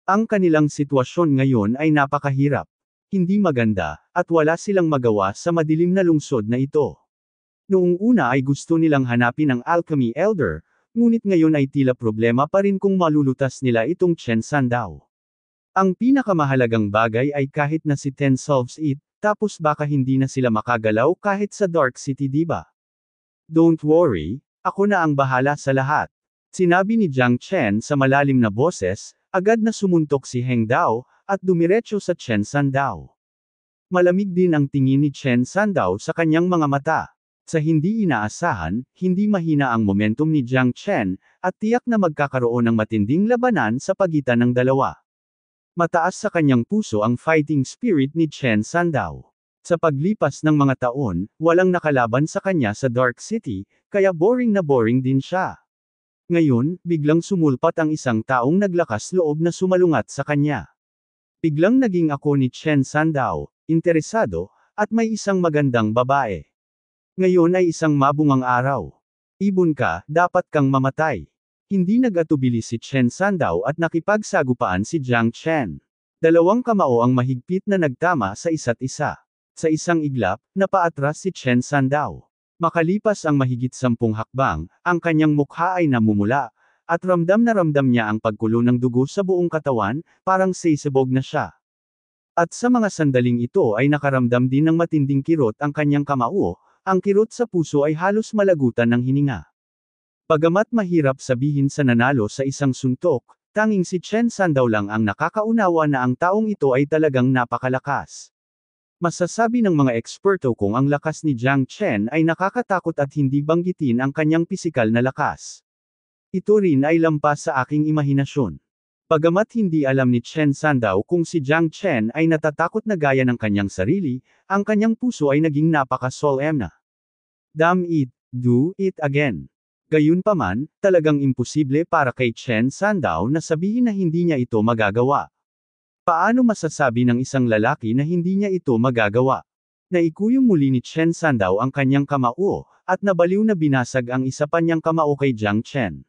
Ang kanilang sitwasyon ngayon ay napakahirap. Hindi maganda, at wala silang magawa sa madilim na lungsod na ito. Noong una ay gusto nilang hanapin ang Alchemy Elder, ngunit ngayon ay tila problema pa rin kung malulutas nila itong Chen San daw. Ang pinakamahalagang bagay ay kahit na si Ten solves it, tapos baka hindi na sila makagalaw kahit sa Dark City diba? Don't worry, ako na ang bahala sa lahat. Sinabi ni Jiang Chen sa malalim na boses, Agad na sumuntok si Heng Dao, at dumiretso sa Chen San Dao. Malamig din ang tingin ni Chen San Dao sa kanyang mga mata. Sa hindi inaasahan, hindi mahina ang momentum ni Jiang Chen, at tiyak na magkakaroon ng matinding labanan sa pagitan ng dalawa. Mataas sa kanyang puso ang fighting spirit ni Chen Sandao. Sa paglipas ng mga taon, walang nakalaban sa kanya sa Dark City, kaya boring na boring din siya. Ngayon, biglang sumulpat ang isang taong naglakas loob na sumalungat sa kanya. Biglang naging ako ni Chen Sandao, interesado, at may isang magandang babae. Ngayon ay isang mabungang araw. Ibon ka, dapat kang mamatay. Hindi nagatubili si Chen Sandao at nakipagsagupaan si Jiang Chen. Dalawang kamao ang mahigpit na nagtama sa isa't isa. Sa isang iglap, napaatras si Chen Sandao. Makalipas ang mahigit sampung hakbang, ang kanyang mukha ay namumula, at ramdam na ramdam niya ang pagkulo ng dugo sa buong katawan, parang sisibog na siya. At sa mga sandaling ito ay nakaramdam din ng matinding kirot ang kanyang kamao, ang kirot sa puso ay halos malagutan ng hininga. Pagamat mahirap sabihin sa nanalo sa isang suntok, tanging si Chen Sandaw lang ang nakakaunawa na ang taong ito ay talagang napakalakas. Masasabi ng mga eksperto kung ang lakas ni Jiang Chen ay nakakatakot at hindi banggitin ang kanyang pisikal na lakas. Ito rin ay lampas sa aking imahinasyon. Pagamat hindi alam ni Chen Sandao kung si Jiang Chen ay natatakot na gaya ng kanyang sarili, ang kanyang puso ay naging napaka-solemn na. Damn it, do it again. Gayunpaman, talagang imposible para kay Chen Sandao na sabihin na hindi niya ito magagawa. Paano masasabi ng isang lalaki na hindi niya ito magagawa? Naikuyong muli ni Chen Sandow ang kanyang kamao, at nabaliw na binasag ang isa pa niyang kamao kay Jiang Chen.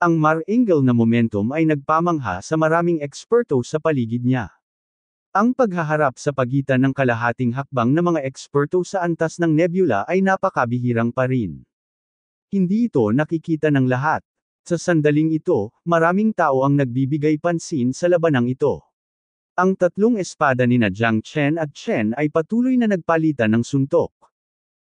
Ang Mar na momentum ay nagpamangha sa maraming eksperto sa paligid niya. Ang paghaharap sa pagitan ng kalahating hakbang ng mga eksperto sa antas ng nebula ay napakabihirang pa rin. Hindi ito nakikita ng lahat. Sa sandaling ito, maraming tao ang nagbibigay pansin sa labanang ito. Ang tatlong espada ni na Jiang Chen at Chen ay patuloy na nagpalitan ng suntok.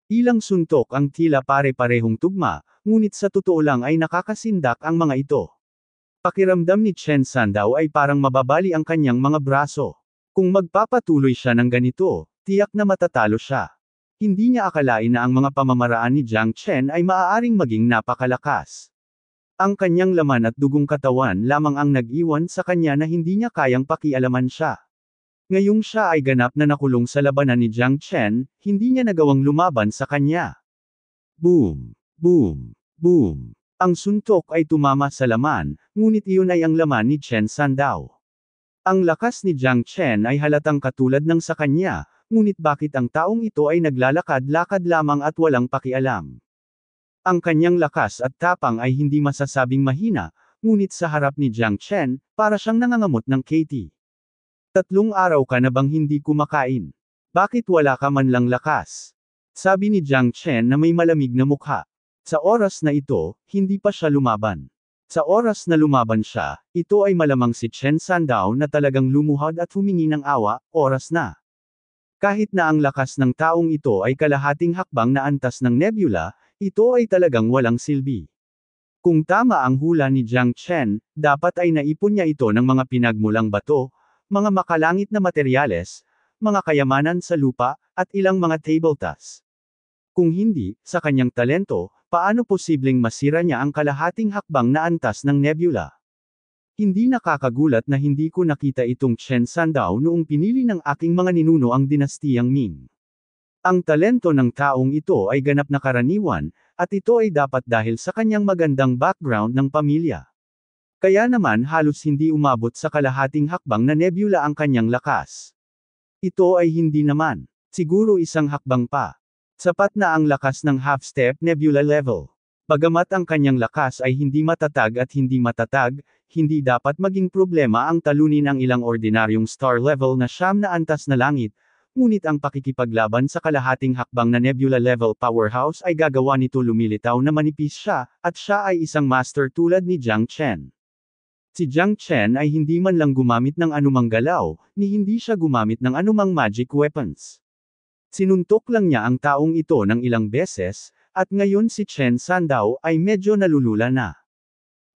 Ilang suntok ang tila pare-parehong tugma, ngunit sa totoo lang ay nakakasindak ang mga ito. Pakiramdam ni Chen San daw ay parang mababali ang kanyang mga braso. Kung magpapatuloy siya ng ganito, tiyak na matatalo siya. Hindi niya akalain na ang mga pamamaraan ni Jiang Chen ay maaaring maging napakalakas. Ang kanyang laman at dugong katawan lamang ang nag-iwan sa kanya na hindi niya kayang pakialaman siya. Ngayong siya ay ganap na nakulong sa labanan ni Jiang Chen, hindi niya nagawang lumaban sa kanya. Boom! Boom! Boom! Ang suntok ay tumama sa laman, ngunit iyon ay ang laman ni Chen Sandao. Ang lakas ni Jiang Chen ay halatang katulad ng sa kanya, ngunit bakit ang taong ito ay naglalakad-lakad lamang at walang pakialam? Ang kanyang lakas at tapang ay hindi masasabing mahina, ngunit sa harap ni Jiang Chen, para siyang nangangamot ng KT. Tatlong araw ka na bang hindi kumakain? Bakit wala ka man lang lakas? Sabi ni Jiang Chen na may malamig na mukha. Sa oras na ito, hindi pa siya lumaban. Sa oras na lumaban siya, ito ay malamang si Chen Sandao na talagang lumuhod at humingi ng awa, oras na. Kahit na ang lakas ng taong ito ay kalahating hakbang na antas ng nebula, ito ay talagang walang silbi. Kung tama ang hula ni Jiang Chen, dapat ay naipon niya ito ng mga pinagmulang bato, mga makalangit na materyales, mga kayamanan sa lupa, at ilang mga table tasks. Kung hindi, sa kanyang talento, paano posibleng masira niya ang kalahating hakbang na antas ng nebula? Hindi nakakagulat na hindi ko nakita itong Chen Sandao noong pinili ng aking mga ninuno ang dinastiyang Ming. Ang talento ng taong ito ay ganap na karaniwan, at ito ay dapat dahil sa kanyang magandang background ng pamilya. Kaya naman halos hindi umabot sa kalahating hakbang na nebula ang kanyang lakas. Ito ay hindi naman, siguro isang hakbang pa. Sapat na ang lakas ng half-step nebula level. Bagamat ang kanyang lakas ay hindi matatag at hindi matatag, hindi dapat maging problema ang talunin ang ilang ordinaryong star level na siyam na antas na langit, Ngunit ang pakikipaglaban sa kalahating hakbang na Nebula Level Powerhouse ay gagawa nito lumilitaw na manipis siya, at siya ay isang master tulad ni Jiang Chen. Si Jiang Chen ay hindi man lang gumamit ng anumang galaw, ni hindi siya gumamit ng anumang magic weapons. Sinuntok lang niya ang taong ito ng ilang beses, at ngayon si Chen Sandao ay medyo nalulula na.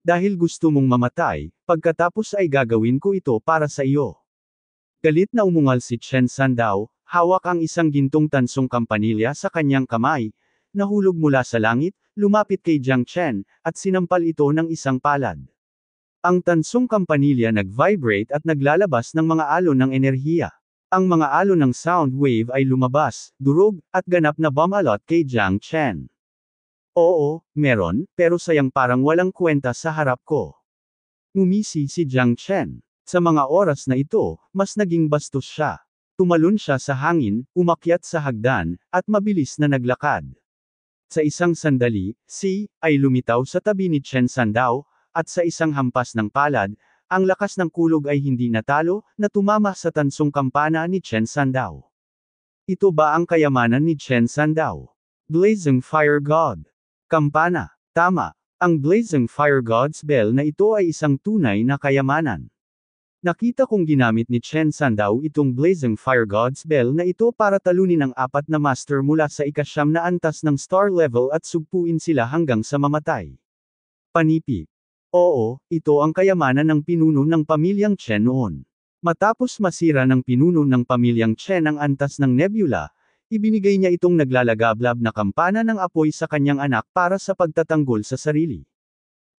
Dahil gusto mong mamatay, pagkatapos ay gagawin ko ito para sa iyo. Galit na umungal si Chen Sandao, hawak ang isang gintong tansong kampanilya sa kanyang kamay, nahulog mula sa langit, lumapit kay Jiang Chen, at sinampal ito ng isang palad. Ang tansong kampanilya nag-vibrate at naglalabas ng mga alon ng enerhiya. Ang mga alon ng sound wave ay lumabas, durog, at ganap na bumalot kay Jiang Chen. Oo, meron, pero sayang parang walang kwenta sa harap ko. Ngumisi si Jiang Chen. Sa mga oras na ito, mas naging bastos siya. Tumalon siya sa hangin, umakyat sa hagdan, at mabilis na naglakad. Sa isang sandali, si, ay lumitaw sa tabi ni Chen Sandao, at sa isang hampas ng palad, ang lakas ng kulog ay hindi natalo, na tumama sa tansong kampana ni Chen Sandao. Ito ba ang kayamanan ni Chen Sandao? Blazing Fire God. Kampana. Tama. Ang Blazing Fire God's Bell na ito ay isang tunay na kayamanan. Nakita kong ginamit ni Chen Sandao itong Blazing Fire God's Bell na ito para talunin ang apat na master mula sa ikasyam na antas ng star level at sugpuin sila hanggang sa mamatay. Panipi. Oo, ito ang kayamanan ng pinuno ng pamilyang Chen noon. Matapos masira ng pinuno ng pamilyang Chen ang antas ng nebula, ibinigay niya itong naglalagablab na kampana ng apoy sa kanyang anak para sa pagtatanggol sa sarili.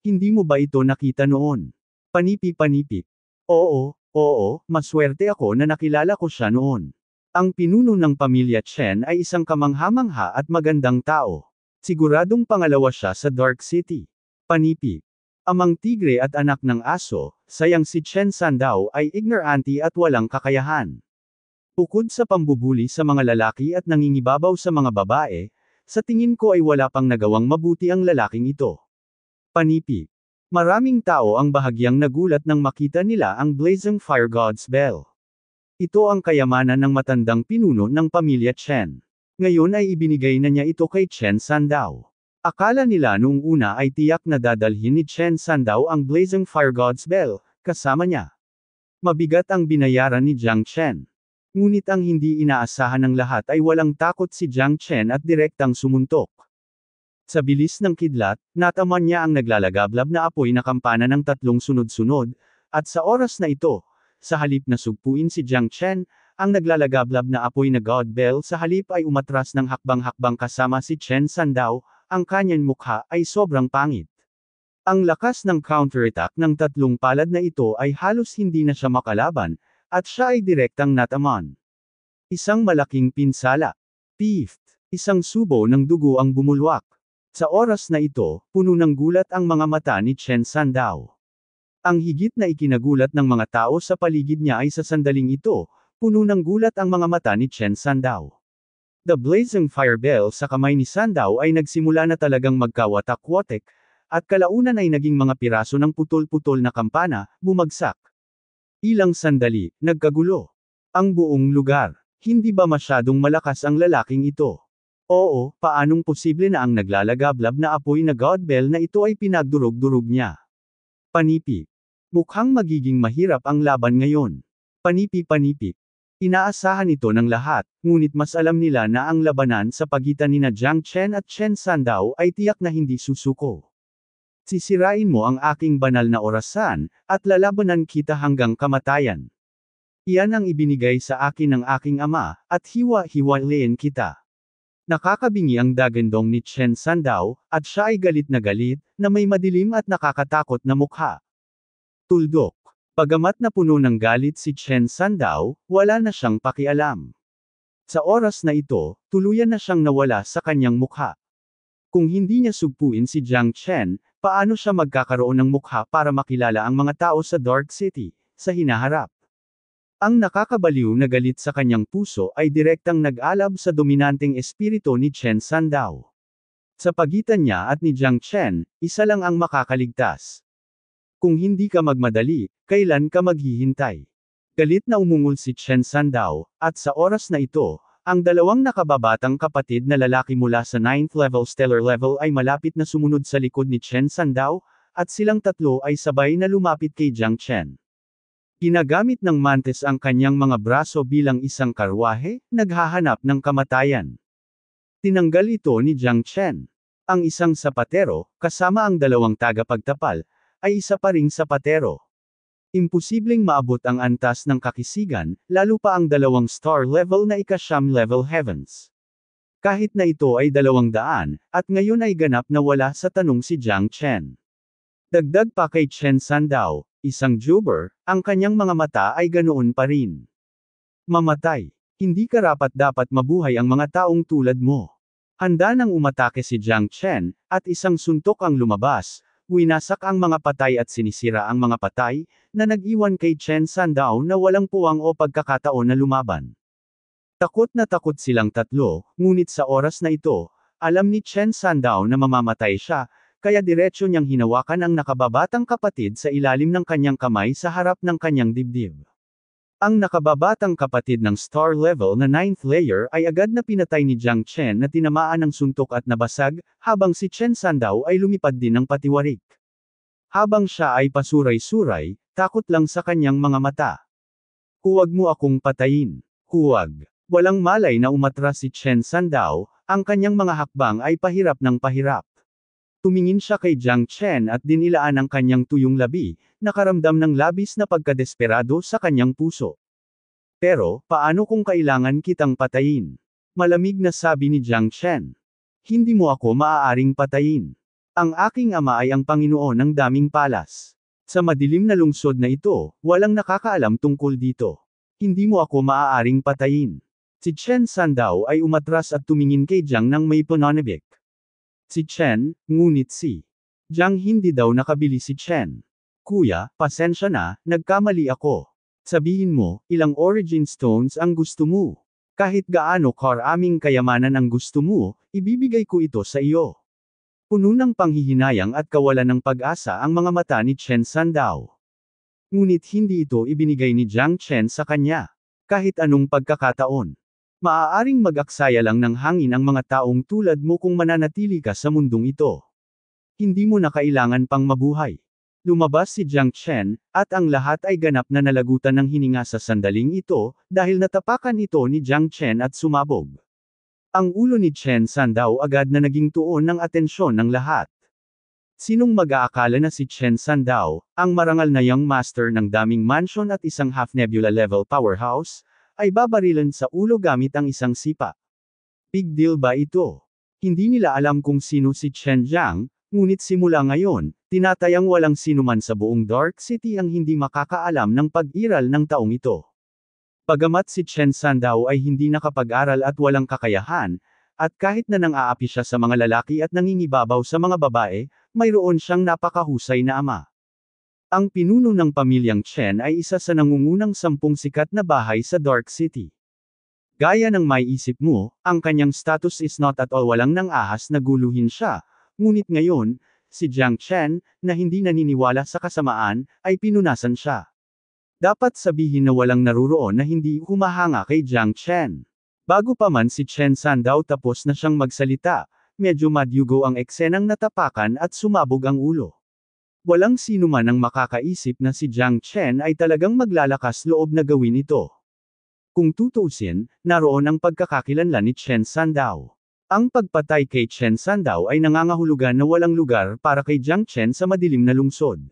Hindi mo ba ito nakita noon? Panipi-panipi. Oo, oo, maswerte ako na nakilala ko siya noon. Ang pinuno ng pamilya Chen ay isang kamanghamangha at magandang tao. Siguradong pangalawa siya sa Dark City. Panipi. Amang tigre at anak ng aso, sayang si Chen Sandao ay ignorante at walang kakayahan. Bukod sa pambubuli sa mga lalaki at nangingibabaw sa mga babae, sa tingin ko ay wala pang nagawang mabuti ang lalaking ito. Panipi. Maraming tao ang bahagyang nagulat nang makita nila ang blazing fire god's bell. Ito ang kayamanan ng matandang pinuno ng pamilya Chen. Ngayon ay ibinigay na niya ito kay Chen Sandao. Akala nila nung una ay tiyak na dadalhin ni Chen Sandao ang blazing fire god's bell, kasama niya. Mabigat ang binayaran ni Jiang Chen. Ngunit ang hindi inaasahan ng lahat ay walang takot si Jiang Chen at direktang sumuntok. Sa bilis ng kidlat, nataman niya ang naglalagablab na apoy na kampana ng tatlong sunod-sunod, at sa oras na ito, sa halip na sugpuin si Jiang Chen, ang naglalagablab na apoy na God Bell sa halip ay umatras ng hakbang-hakbang kasama si Chen Sandao, ang kanyang mukha ay sobrang pangit. Ang lakas ng counterattack ng tatlong palad na ito ay halos hindi na siya makalaban, at siya ay direktang nataman. Isang malaking pinsala. Pift. Isang subo ng dugo ang bumulwak. Sa oras na ito, puno ng gulat ang mga mata ni Chen Sandao. Ang higit na ikinagulat ng mga tao sa paligid niya ay sa sandaling ito, puno ng gulat ang mga mata ni Chen Sandao. The blazing fire bell sa kamay ni Sandao ay nagsimula na talagang magkawatak-watek, at kalaunan ay naging mga piraso ng putol-putol na kampana, bumagsak. Ilang sandali, nagkagulo. Ang buong lugar. Hindi ba masyadong malakas ang lalaking ito? Oo, paanong posible na ang naglalagablab na apoy na God Bell na ito ay pinagdurog-durog niya? Panipi. Mukhang magiging mahirap ang laban ngayon. Panipi-panipi. Inaasahan ito ng lahat, ngunit mas alam nila na ang labanan sa pagitan ni na Jiang Chen at Chen Sandao ay tiyak na hindi susuko. Sisirain mo ang aking banal na orasan, at lalabanan kita hanggang kamatayan. Iyan ang ibinigay sa akin ng aking ama, at hiwa-hiwalayin kita. Nakakabingi ang dagandong ni Chen Sandao, at siya ay galit na galit, na may madilim at nakakatakot na mukha. Tuldok. Pagamat na puno ng galit si Chen Sandao, wala na siyang pakialam. Sa oras na ito, tuluyan na siyang nawala sa kanyang mukha. Kung hindi niya sugpuin si Jiang Chen, paano siya magkakaroon ng mukha para makilala ang mga tao sa Dark City, sa hinaharap? Ang nakakabaliw na galit sa kanyang puso ay direktang nag-alab sa dominanteng espiritu ni Chen Sandao. Sa pagitan niya at ni Jiang Chen, isa lang ang makakaligtas. Kung hindi ka magmadali, kailan ka maghihintay? Galit na umungol si Chen Sandao, at sa oras na ito, ang dalawang nakababatang kapatid na lalaki mula sa 9th level stellar level ay malapit na sumunod sa likod ni Chen Sandao, at silang tatlo ay sabay na lumapit kay Jiang Chen. Ginagamit ng Mantes ang kanyang mga braso bilang isang karwahe, naghahanap ng kamatayan. Tinanggal ito ni Jiang Chen. Ang isang sapatero, kasama ang dalawang tagapagtapal, ay isa pa ring sapatero. Imposibleng maabot ang antas ng kakisigan, lalo pa ang dalawang star level na ikasyam level heavens. Kahit na ito ay dalawang daan, at ngayon ay ganap na wala sa tanong si Jiang Chen. Dagdag pa kay Chen Sandao, Isang juber, ang kanyang mga mata ay ganoon pa rin. Mamatay. Hindi karapat dapat mabuhay ang mga taong tulad mo. Handa nang umatake si Jiang Chen, at isang suntok ang lumabas, winasak ang mga patay at sinisira ang mga patay, na nag-iwan kay Chen Sandao na walang puwang o pagkakataon na lumaban. Takot na takot silang tatlo, ngunit sa oras na ito, alam ni Chen Sandao na mamamatay siya, kaya diretsyo niyang hinawakan ang nakababatang kapatid sa ilalim ng kanyang kamay sa harap ng kanyang dibdib. Ang nakababatang kapatid ng star level na 9th layer ay agad na pinatay ni Jiang Chen na tinamaan ng suntok at nabasag, habang si Chen Sandao ay lumipad din ng patiwarik. Habang siya ay pasuray-suray, takot lang sa kanyang mga mata. Huwag mo akong patayin. Huwag. Walang malay na umatras si Chen Sandao, ang kanyang mga hakbang ay pahirap ng pahirap. Tumingin siya kay Jiang Chen at dinilaan ang kanyang tuyong labi, nakaramdam ng labis na pagkadesperado sa kanyang puso. Pero, paano kung kailangan kitang patayin? Malamig na sabi ni Jiang Chen. Hindi mo ako maaaring patayin. Ang aking ama ay ang Panginoon ng daming palas. Sa madilim na lungsod na ito, walang nakakaalam tungkol dito. Hindi mo ako maaaring patayin. Si Chen Sandao ay umatras at tumingin kay Jiang ng may pananabik. Si Chen, ngunit si Jiang hindi daw nakabili si Chen. Kuya, pasensya na, nagkamali ako. Sabihin mo, ilang origin stones ang gusto mo. Kahit gaano karaming kayamanan ang gusto mo, ibibigay ko ito sa iyo. Puno ng panghihinayang at kawalan ng pag-asa ang mga mata ni Chen Sandao. Ngunit hindi ito ibinigay ni Jiang Chen sa kanya. Kahit anong pagkakataon. Maaaring mag-aksaya lang ng hangin ang mga taong tulad mo kung mananatili ka sa mundong ito. Hindi mo na kailangan pang mabuhay. Lumabas si Jiang Chen, at ang lahat ay ganap na nalagutan ng hininga sa sandaling ito, dahil natapakan ito ni Jiang Chen at sumabog. Ang ulo ni Chen Sandao agad na naging tuon ng atensyon ng lahat. Sinong mag-aakala na si Chen Sandao, ang marangal na young master ng daming mansion at isang half-nebula level powerhouse, ay babarilan sa ulo gamit ang isang sipa. Big deal ba ito? Hindi nila alam kung sino si Chen Zhang, ngunit simula ngayon, tinatayang walang sinuman sa buong Dark City ang hindi makakaalam ng pag-iral ng taong ito. Pagamat si Chen Sandao ay hindi nakapag-aral at walang kakayahan, at kahit na nang aapi siya sa mga lalaki at nangingibabaw sa mga babae, mayroon siyang napakahusay na ama. Ang pinuno ng pamilyang Chen ay isa sa nangungunang sampung sikat na bahay sa Dark City. Gaya ng may isip mo, ang kanyang status is not at all walang nang ahas na guluhin siya, ngunit ngayon, si Jiang Chen, na hindi naniniwala sa kasamaan, ay pinunasan siya. Dapat sabihin na walang naruroon na hindi humahanga kay Jiang Chen. Bago pa man si Chen San daw tapos na siyang magsalita, medyo madyugo ang eksenang natapakan at sumabog ang ulo. Walang sino man ang makakaisip na si Jiang Chen ay talagang maglalakas loob na gawin ito. Kung tutuusin, naroon ang pagkakakilanlan ni Chen Sandao. Ang pagpatay kay Chen Sandao ay nangangahulugan na walang lugar para kay Jiang Chen sa madilim na lungsod.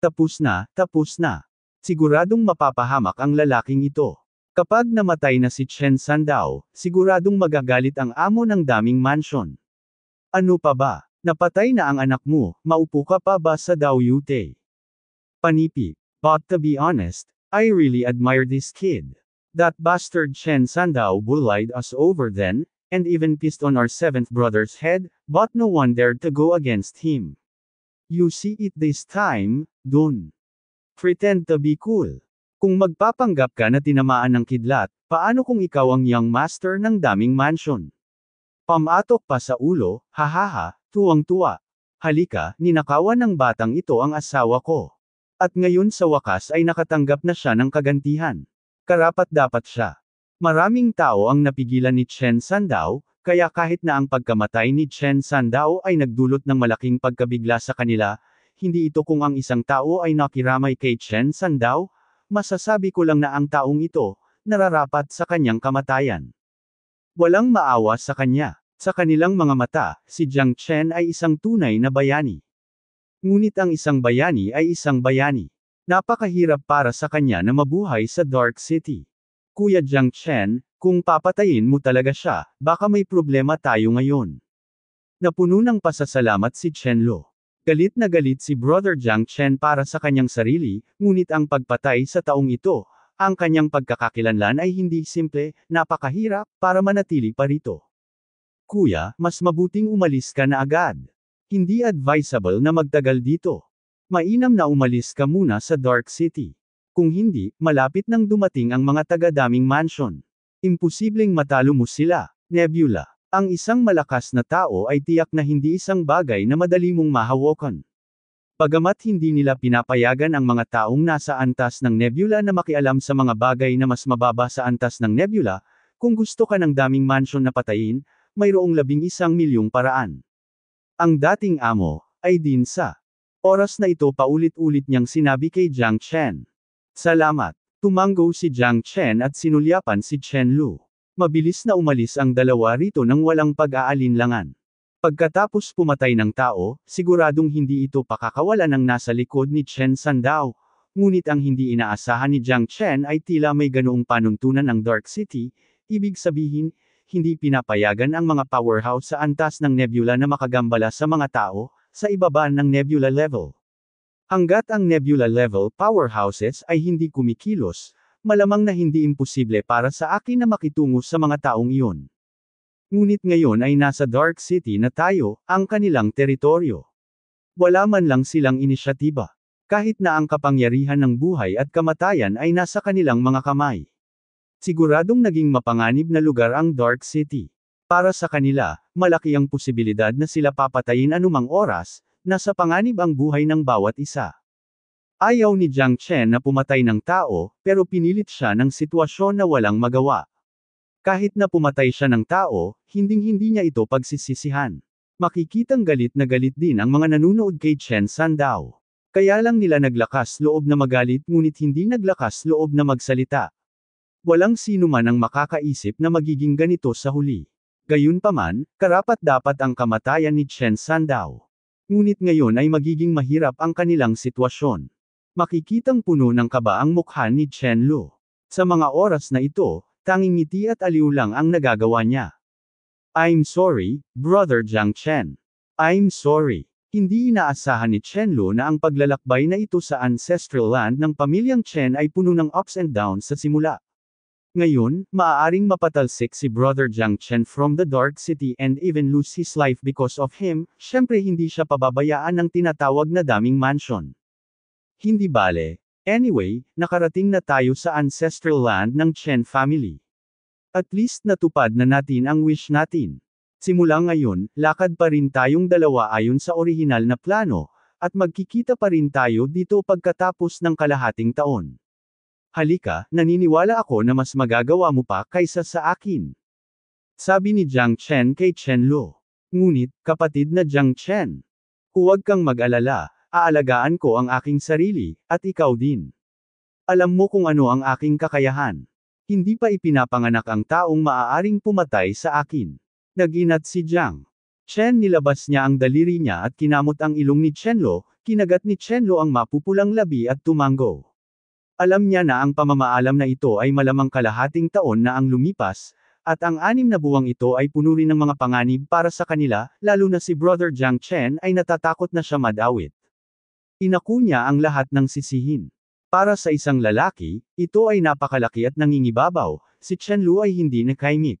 Tapos na, tapos na. Siguradong mapapahamak ang lalaking ito. Kapag namatay na si Chen Sandao, siguradong magagalit ang amo ng daming mansion. Ano pa ba? Napatay na ang anak mo, maupo ka pa ba sa Daoyutei? Panipi. But to be honest, I really admire this kid. That bastard Chen Sandao bullied us over then, and even pissed on our seventh brother's head, but no one dared to go against him. You see it this time, dun. Pretend to be cool. Kung magpapanggap ka na tinamaan ng kidlat, paano kung ikaw ang young master ng daming mansion? Pamatok pa sa ulo, hahaha, Tuwang-tuwa. Halika, ninakawan ng batang ito ang asawa ko. At ngayon sa wakas ay nakatanggap na siya ng kagantihan. Karapat dapat siya. Maraming tao ang napigilan ni Chen Sandao, kaya kahit na ang pagkamatay ni Chen Sandao ay nagdulot ng malaking pagkabigla sa kanila, hindi ito kung ang isang tao ay nakiramay kay Chen Sandao, masasabi ko lang na ang taong ito, nararapat sa kanyang kamatayan. Walang maawa sa kanya. Sa kanilang mga mata, si Jiang Chen ay isang tunay na bayani. Ngunit ang isang bayani ay isang bayani. Napakahirap para sa kanya na mabuhay sa Dark City. Kuya Jiang Chen, kung papatayin mo talaga siya, baka may problema tayo ngayon. Napuno ng pasasalamat si Chen Lo. Galit na galit si Brother Jiang Chen para sa kanyang sarili, ngunit ang pagpatay sa taong ito, ang kanyang pagkakakilanlan ay hindi simple, napakahirap, para manatili pa rito. Kuya, mas mabuting umalis ka na agad. Hindi advisable na magtagal dito. Mainam na umalis ka muna sa Dark City. Kung hindi, malapit nang dumating ang mga taga-daming mansion. Imposibleng matalo mo sila, Nebula. Ang isang malakas na tao ay tiyak na hindi isang bagay na madali mong mahawakan. Pagamat hindi nila pinapayagan ang mga taong nasa antas ng nebula na makialam sa mga bagay na mas mababa sa antas ng nebula, kung gusto ka ng daming mansion na patayin, mayroong labing isang milyong paraan. Ang dating amo, ay din sa oras na ito paulit-ulit niyang sinabi kay Jiang Chen. Salamat. Tumanggo si Jiang Chen at sinulyapan si Chen Lu. Mabilis na umalis ang dalawa rito nang walang pag-aalinlangan. Pagkatapos pumatay ng tao, siguradong hindi ito pakakawala ng nasa likod ni Chen Sandao, Ngunit ang hindi inaasahan ni Jiang Chen ay tila may ganoong panuntunan ng Dark City, ibig sabihin, hindi pinapayagan ang mga powerhouse sa antas ng nebula na makagambala sa mga tao, sa ibaba ng nebula level. Hanggat ang nebula level powerhouses ay hindi kumikilos, malamang na hindi imposible para sa akin na makitungo sa mga taong iyon. Ngunit ngayon ay nasa Dark City na tayo, ang kanilang teritoryo. Wala man lang silang inisyatiba. Kahit na ang kapangyarihan ng buhay at kamatayan ay nasa kanilang mga kamay. Siguradong naging mapanganib na lugar ang Dark City. Para sa kanila, malaki ang posibilidad na sila papatayin anumang oras, nasa panganib ang buhay ng bawat isa. Ayaw ni Jiang Chen na pumatay ng tao, pero pinilit siya ng sitwasyon na walang magawa. Kahit na pumatay siya ng tao, hinding-hindi niya ito pagsisisihan. Makikitang galit na galit din ang mga nanunood kay Chen Sandao. Kaya lang nila naglakas loob na magalit ngunit hindi naglakas loob na magsalita. Walang sino man ang makakaisip na magiging ganito sa huli. Gayunpaman, karapat dapat ang kamatayan ni Chen Sandao. Ngunit ngayon ay magiging mahirap ang kanilang sitwasyon. Makikitang puno ng kaba ang mukha ni Chen Lu. Sa mga oras na ito, tanging ngiti at aliw lang ang nagagawa niya. I'm sorry, Brother Jiang Chen. I'm sorry. Hindi inaasahan ni Chen Lu na ang paglalakbay na ito sa ancestral land ng pamilyang Chen ay puno ng ups and downs sa simula. Ngayon, maaaring mapatalsik si Brother Jiang Chen from the Dark City and even lose his life because of him, syempre hindi siya pababayaan ng tinatawag na daming mansion. Hindi bale. Anyway, nakarating na tayo sa ancestral land ng Chen family. At least natupad na natin ang wish natin. Simula ngayon, lakad pa rin tayong dalawa ayon sa orihinal na plano, at magkikita pa rin tayo dito pagkatapos ng kalahating taon. Halika, naniniwala ako na mas magagawa mo pa kaysa sa akin. Sabi ni Jiang Chen kay Chen Lo. Ngunit, kapatid na Jiang Chen. Huwag kang mag-alala, aalagaan ko ang aking sarili, at ikaw din. Alam mo kung ano ang aking kakayahan. Hindi pa ipinapanganak ang taong maaaring pumatay sa akin. Naginat si Jiang. Chen nilabas niya ang daliri niya at kinamot ang ilong ni Chen Lo, kinagat ni Chen Lo ang mapupulang labi at tumanggo. Alam niya na ang pamamaalam na ito ay malamang kalahating taon na ang lumipas, at ang anim na buwang ito ay puno rin ng mga panganib para sa kanila, lalo na si Brother Jiang Chen ay natatakot na siya madawit. Inaku niya ang lahat ng sisihin. Para sa isang lalaki, ito ay napakalaki at nangingibabaw, si Chen Lu ay hindi nakaimik.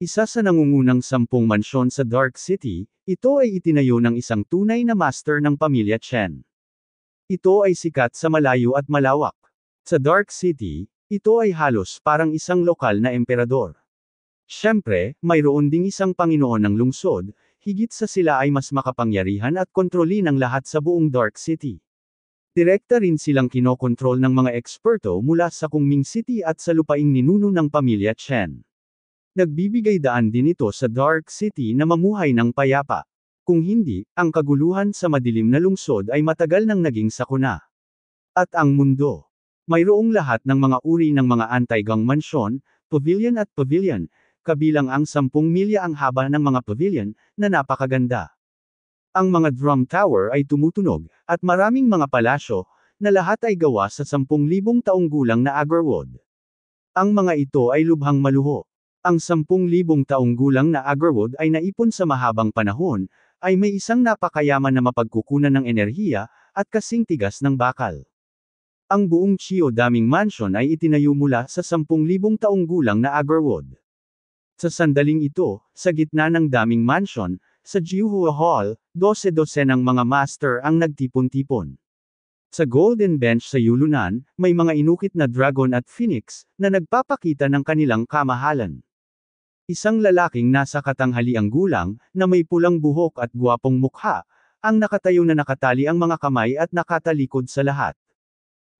Isa sa nangungunang sampung mansyon sa Dark City, ito ay itinayo ng isang tunay na master ng pamilya Chen. Ito ay sikat sa malayo at malawak. Sa Dark City, ito ay halos parang isang lokal na emperador. Siyempre, mayroon ding isang Panginoon ng lungsod, higit sa sila ay mas makapangyarihan at kontrolin ng lahat sa buong Dark City. Direkta rin silang kinokontrol ng mga eksperto mula sa Kungming City at sa lupaing ninuno ng pamilya Chen. Nagbibigay daan din ito sa Dark City na mamuhay ng payapa. Kung hindi, ang kaguluhan sa madilim na lungsod ay matagal nang naging sakuna. At ang mundo. Mayroong lahat ng mga uri ng mga anti-gang mansyon, pavilion at pavilion, kabilang ang 10 milya ang haba ng mga pavilion, na napakaganda. Ang mga drum tower ay tumutunog, at maraming mga palasyo, na lahat ay gawa sa 10,000 taong gulang na agarwood. Ang mga ito ay lubhang maluho. Ang 10,000 taong gulang na agarwood ay naipon sa mahabang panahon, ay may isang napakayaman na mapagkukunan ng enerhiya, at kasing tigas ng bakal. Ang buong Chio Daming Mansion ay itinayo mula sa 10,000 taong gulang na agarwood. Sa sandaling ito, sa gitna ng Daming Mansion, sa Jiuhua Hall, 12-12 ng mga master ang nagtipon-tipon. Sa Golden Bench sa Yulunan, may mga inukit na dragon at phoenix, na nagpapakita ng kanilang kamahalan. Isang lalaking nasa katanghaliang gulang, na may pulang buhok at guwapong mukha, ang nakatayo na nakatali ang mga kamay at nakatalikod sa lahat.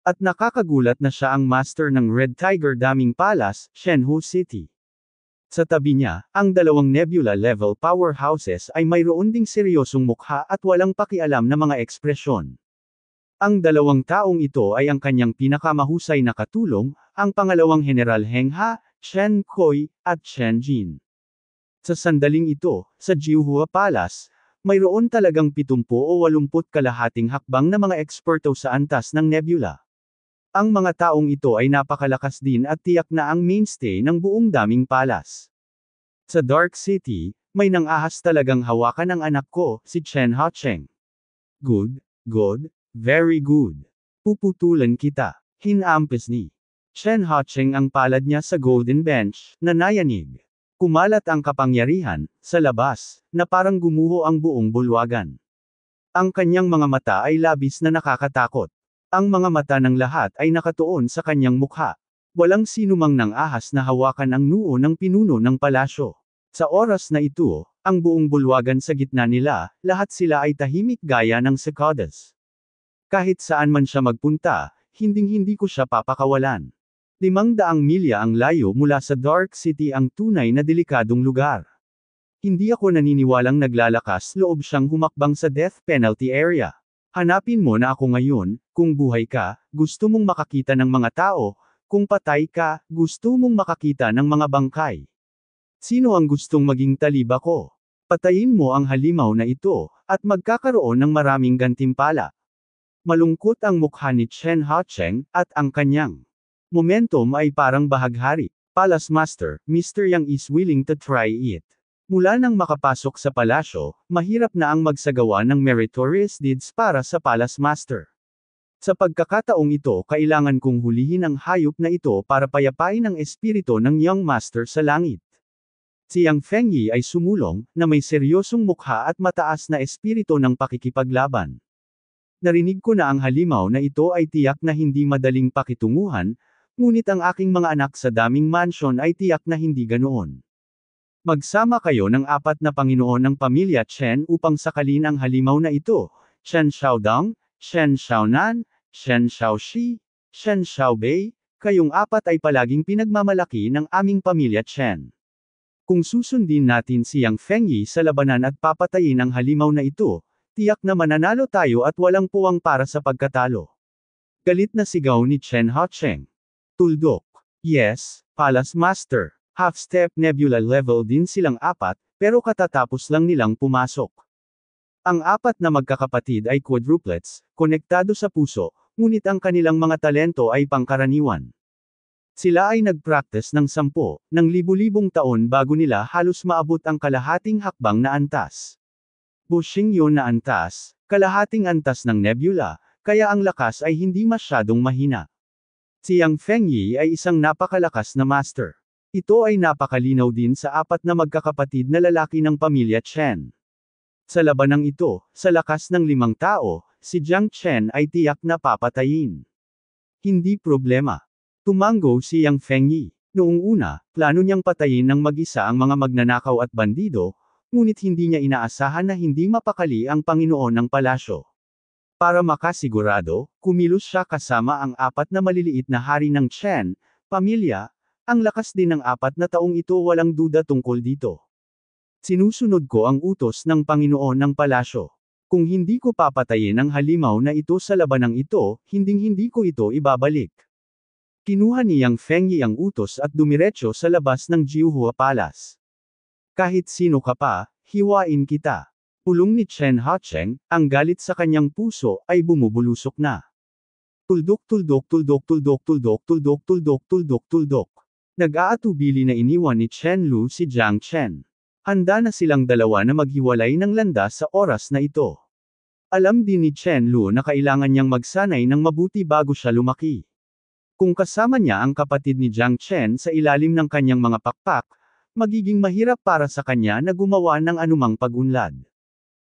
At nakakagulat na siya ang master ng Red Tiger Daming Palace, Shenhu City. Sa tabi niya, ang dalawang nebula-level powerhouses ay mayroon ding seryosong mukha at walang pakialam na mga ekspresyon. Ang dalawang taong ito ay ang kanyang pinakamahusay na katulong, ang pangalawang General Heng Ha, Chen Khoi, at Chen Jin. Sa sandaling ito, sa Jiuhua Palace, mayroon talagang 70 o 80 kalahating hakbang na mga eksperto sa antas ng nebula. Ang mga taong ito ay napakalakas din at tiyak na ang mainstay ng buong daming palas. Sa Dark City, may nangahas talagang hawakan ng anak ko, si Chen Hacheng. Good, good, very good. Puputulan kita, hinampes ni. Chen Haching ang palad niya sa golden bench, na nayanig. Kumalat ang kapangyarihan, sa labas, na parang gumuho ang buong bulwagan. Ang kanyang mga mata ay labis na nakakatakot. Ang mga mata ng lahat ay nakatuon sa kanyang mukha. Walang sinumang nang ahas na hawakan ang noo ng pinuno ng palasyo. Sa oras na ito, ang buong bulwagan sa gitna nila, lahat sila ay tahimik gaya ng cicadas. Kahit saan man siya magpunta, hinding-hindi ko siya papakawalan. 500 milya ang layo mula sa Dark City ang tunay na delikadong lugar. Hindi ako naniniwalang naglalakas loob siyang humakbang sa death penalty area. Hanapin mo na ako ngayon, kung buhay ka, gusto mong makakita ng mga tao, kung patay ka, gusto mong makakita ng mga bangkay. Sino ang gustong maging taliba ko? Patayin mo ang halimaw na ito, at magkakaroon ng maraming gantimpala. Malungkot ang mukha ni Chen Hacheng, at ang kanyang Momentum ay parang bahaghari. Palace Master, Mr. Yang is willing to try it. Mula nang makapasok sa palasyo, mahirap na ang magsagawa ng meritorious deeds para sa Palace Master. Sa pagkakataong ito kailangan kong hulihin ang hayop na ito para payapain ang espiritu ng young master sa langit. Si Yang Fengyi ay sumulong, na may seryosong mukha at mataas na espiritu ng pakikipaglaban. Narinig ko na ang halimaw na ito ay tiyak na hindi madaling pakitunguhan, Ngunit ang aking mga anak sa daming mansion ay tiyak na hindi ganoon. Magsama kayo ng apat na Panginoon ng pamilya Chen upang sakalin ang halimaw na ito, Chen Xiaodong, Chen Xiaonan, Chen Xiaoxi, Chen Xiaobei, kayong apat ay palaging pinagmamalaki ng aming pamilya Chen. Kung susundin natin si Yang Fengyi sa labanan at papatayin ang halimaw na ito, tiyak na mananalo tayo at walang puwang para sa pagkatalo. Galit na sigaw ni Chen Hacheng. Tuldok. Yes, Palace Master. Half-step nebula level din silang apat, pero katatapos lang nilang pumasok. Ang apat na magkakapatid ay quadruplets, konektado sa puso, ngunit ang kanilang mga talento ay pangkaraniwan. Sila ay nagpractice ng sampo, ng libu-libong taon bago nila halos maabot ang kalahating hakbang na antas. Bushing Bushingyo na antas, kalahating antas ng nebula, kaya ang lakas ay hindi masyadong mahina. Si Yang Fengyi ay isang napakalakas na master. Ito ay napakalinaw din sa apat na magkakapatid na lalaki ng pamilya Chen. Sa labanang ito, sa lakas ng limang tao, si Jiang Chen ay tiyak na papatayin. Hindi problema. Tumango si Yang Fengyi. Noong una, plano niyang patayin ng mag-isa ang mga magnanakaw at bandido, ngunit hindi niya inaasahan na hindi mapakali ang Panginoon ng palasyo. Para makasigurado, kumilos siya kasama ang apat na maliliit na hari ng Chen, pamilya, ang lakas din ng apat na taong ito walang duda tungkol dito. Sinusunod ko ang utos ng Panginoon ng palasyo. Kung hindi ko papatayin ang halimaw na ito sa labanang ito, hinding-hindi ko ito ibabalik. Kinuha ni Yang Feng Yi ang utos at dumiretso sa labas ng Jiuhua Palace. Kahit sino ka pa, hiwain kita. Ulong ni Chen Hacheng, ang galit sa kanyang puso ay bumubulusok na. Tuldok tuldok tuldok tuldok tuldok tuldok tuldok tuldok tuldok. Nag-aatubili na iniwan ni Chen Lu si Jiang Chen. Handa na silang dalawa na maghiwalay ng landas sa oras na ito. Alam din ni Chen Lu na kailangan niyang magsanay ng mabuti bago siya lumaki. Kung kasama niya ang kapatid ni Jiang Chen sa ilalim ng kanyang mga pakpak, magiging mahirap para sa kanya na gumawa ng anumang pagunlad.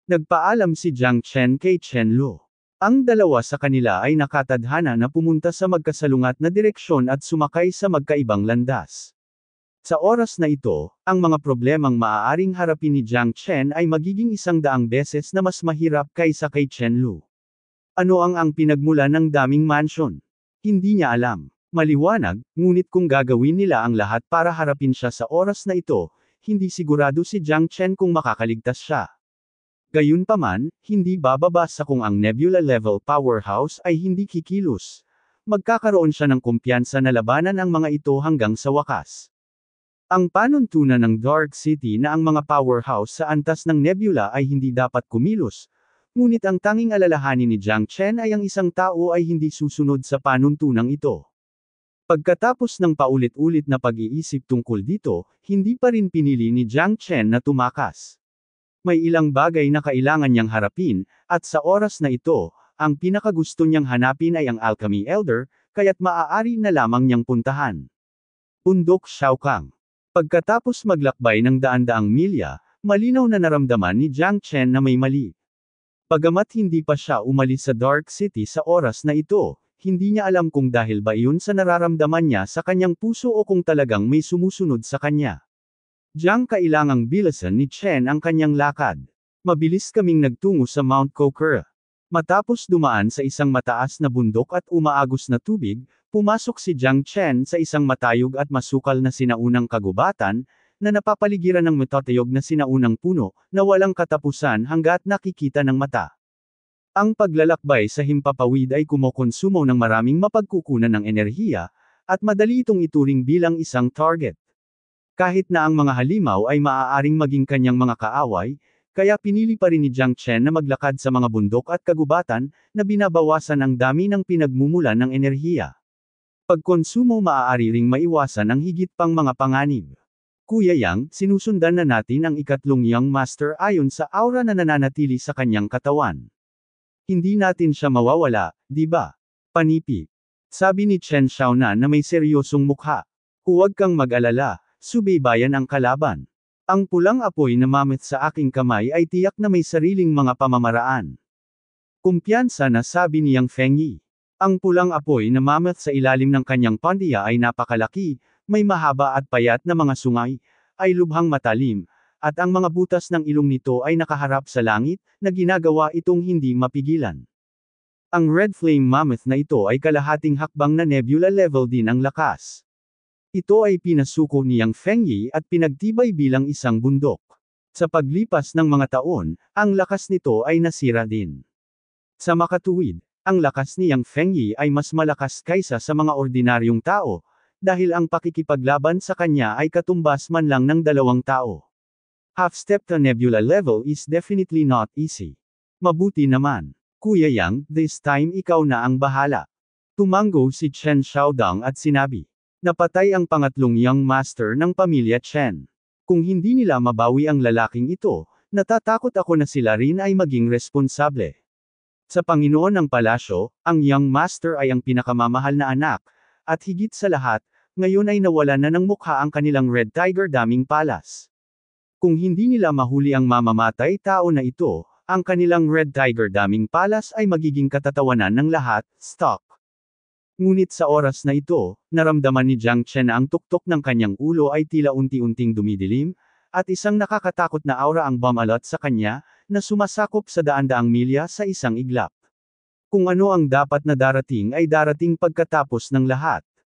Nagpaalam si Jiang Chen kay Chen Lu. Ang dalawa sa kanila ay nakatadhana na pumunta sa magkasalungat na direksyon at sumakay sa magkaibang landas. Sa oras na ito, ang mga problemang maaaring harapin ni Jiang Chen ay magiging isang daang beses na mas mahirap kaysa kay Chen Lu. Ano ang ang pinagmula ng daming mansion? Hindi niya alam. Maliwanag, ngunit kung gagawin nila ang lahat para harapin siya sa oras na ito, hindi sigurado si Jiang Chen kung makakaligtas siya. Gayunpaman, hindi bababa sa kung ang nebula level powerhouse ay hindi kikilos. Magkakaroon siya ng kumpiyansa na labanan ang mga ito hanggang sa wakas. Ang panuntunan ng Dark City na ang mga powerhouse sa antas ng nebula ay hindi dapat kumilos, ngunit ang tanging alalahanin ni Jiang Chen ay ang isang tao ay hindi susunod sa panuntunang ito. Pagkatapos ng paulit-ulit na pag-iisip tungkol dito, hindi pa rin pinili ni Jiang Chen na tumakas may ilang bagay na kailangan niyang harapin, at sa oras na ito, ang pinakagusto niyang hanapin ay ang Alchemy Elder, kaya't maaari na lamang niyang puntahan. Pundok Shaokang Pagkatapos maglakbay ng daan-daang milya, malinaw na naramdaman ni Jiang Chen na may mali. Pagamat hindi pa siya umalis sa Dark City sa oras na ito, hindi niya alam kung dahil ba iyon sa nararamdaman niya sa kanyang puso o kung talagang may sumusunod sa kanya. Diyang kailangang bilasan ni Chen ang kanyang lakad. Mabilis kaming nagtungo sa Mount Kokura. Matapos dumaan sa isang mataas na bundok at umaagos na tubig, pumasok si Jiang Chen sa isang matayog at masukal na sinaunang kagubatan, na napapaligiran ng matatayog na sinaunang puno, na walang katapusan hanggat nakikita ng mata. Ang paglalakbay sa himpapawid ay kumokonsumo ng maraming mapagkukunan ng enerhiya, at madali itong ituring bilang isang target. Kahit na ang mga halimaw ay maaaring maging kanyang mga kaaway, kaya pinili pa rin ni Jiang Chen na maglakad sa mga bundok at kagubatan, na binabawasan ang dami ng pinagmumulan ng enerhiya. Pagkonsumo maaari ring maiwasan ang higit pang mga panganib. Kuya Yang, sinusundan na natin ang ikatlong Yang Master ayon sa aura na nananatili sa kanyang katawan. Hindi natin siya mawawala, di ba? Panipi. Sabi ni Chen Xiaonan na may seryosong mukha. Huwag kang mag-alala, Subaybayan ang kalaban. Ang pulang apoy na mamit sa aking kamay ay tiyak na may sariling mga pamamaraan. Kumpiyansa na sabi niyang Feng Yi. Ang pulang apoy na mammoth sa ilalim ng kanyang pandiya ay napakalaki, may mahaba at payat na mga sungay, ay lubhang matalim, at ang mga butas ng ilong nito ay nakaharap sa langit, na ginagawa itong hindi mapigilan. Ang red flame mammoth na ito ay kalahating hakbang na nebula level din ang lakas. Ito ay pinasuko ni Yang Fengyi at pinagtibay bilang isang bundok. Sa paglipas ng mga taon, ang lakas nito ay nasira din. Sa makatuwid, ang lakas ni Yang Fengyi ay mas malakas kaysa sa mga ordinaryong tao, dahil ang pakikipaglaban sa kanya ay katumbas man lang ng dalawang tao. Half-step to nebula level is definitely not easy. Mabuti naman. Kuya Yang, this time ikaw na ang bahala. Tumango si Chen Xiaodang at sinabi. Napatay ang pangatlong young master ng pamilya Chen. Kung hindi nila mabawi ang lalaking ito, natatakot ako na sila rin ay maging responsable. Sa Panginoon ng Palasyo, ang young master ay ang pinakamamahal na anak, at higit sa lahat, ngayon ay nawala na ng mukha ang kanilang Red Tiger Daming Palace. Kung hindi nila mahuli ang mamamatay tao na ito, ang kanilang Red Tiger Daming Palace ay magiging katatawanan ng lahat, stop. Ngunit sa oras na ito, naramdaman ni Jiang Chen na ang tuktok ng kanyang ulo ay tila unti-unting dumidilim, at isang nakakatakot na aura ang bumalot sa kanya, na sumasakop sa daan-daang milya sa isang iglap. Kung ano ang dapat na darating ay darating pagkatapos ng lahat.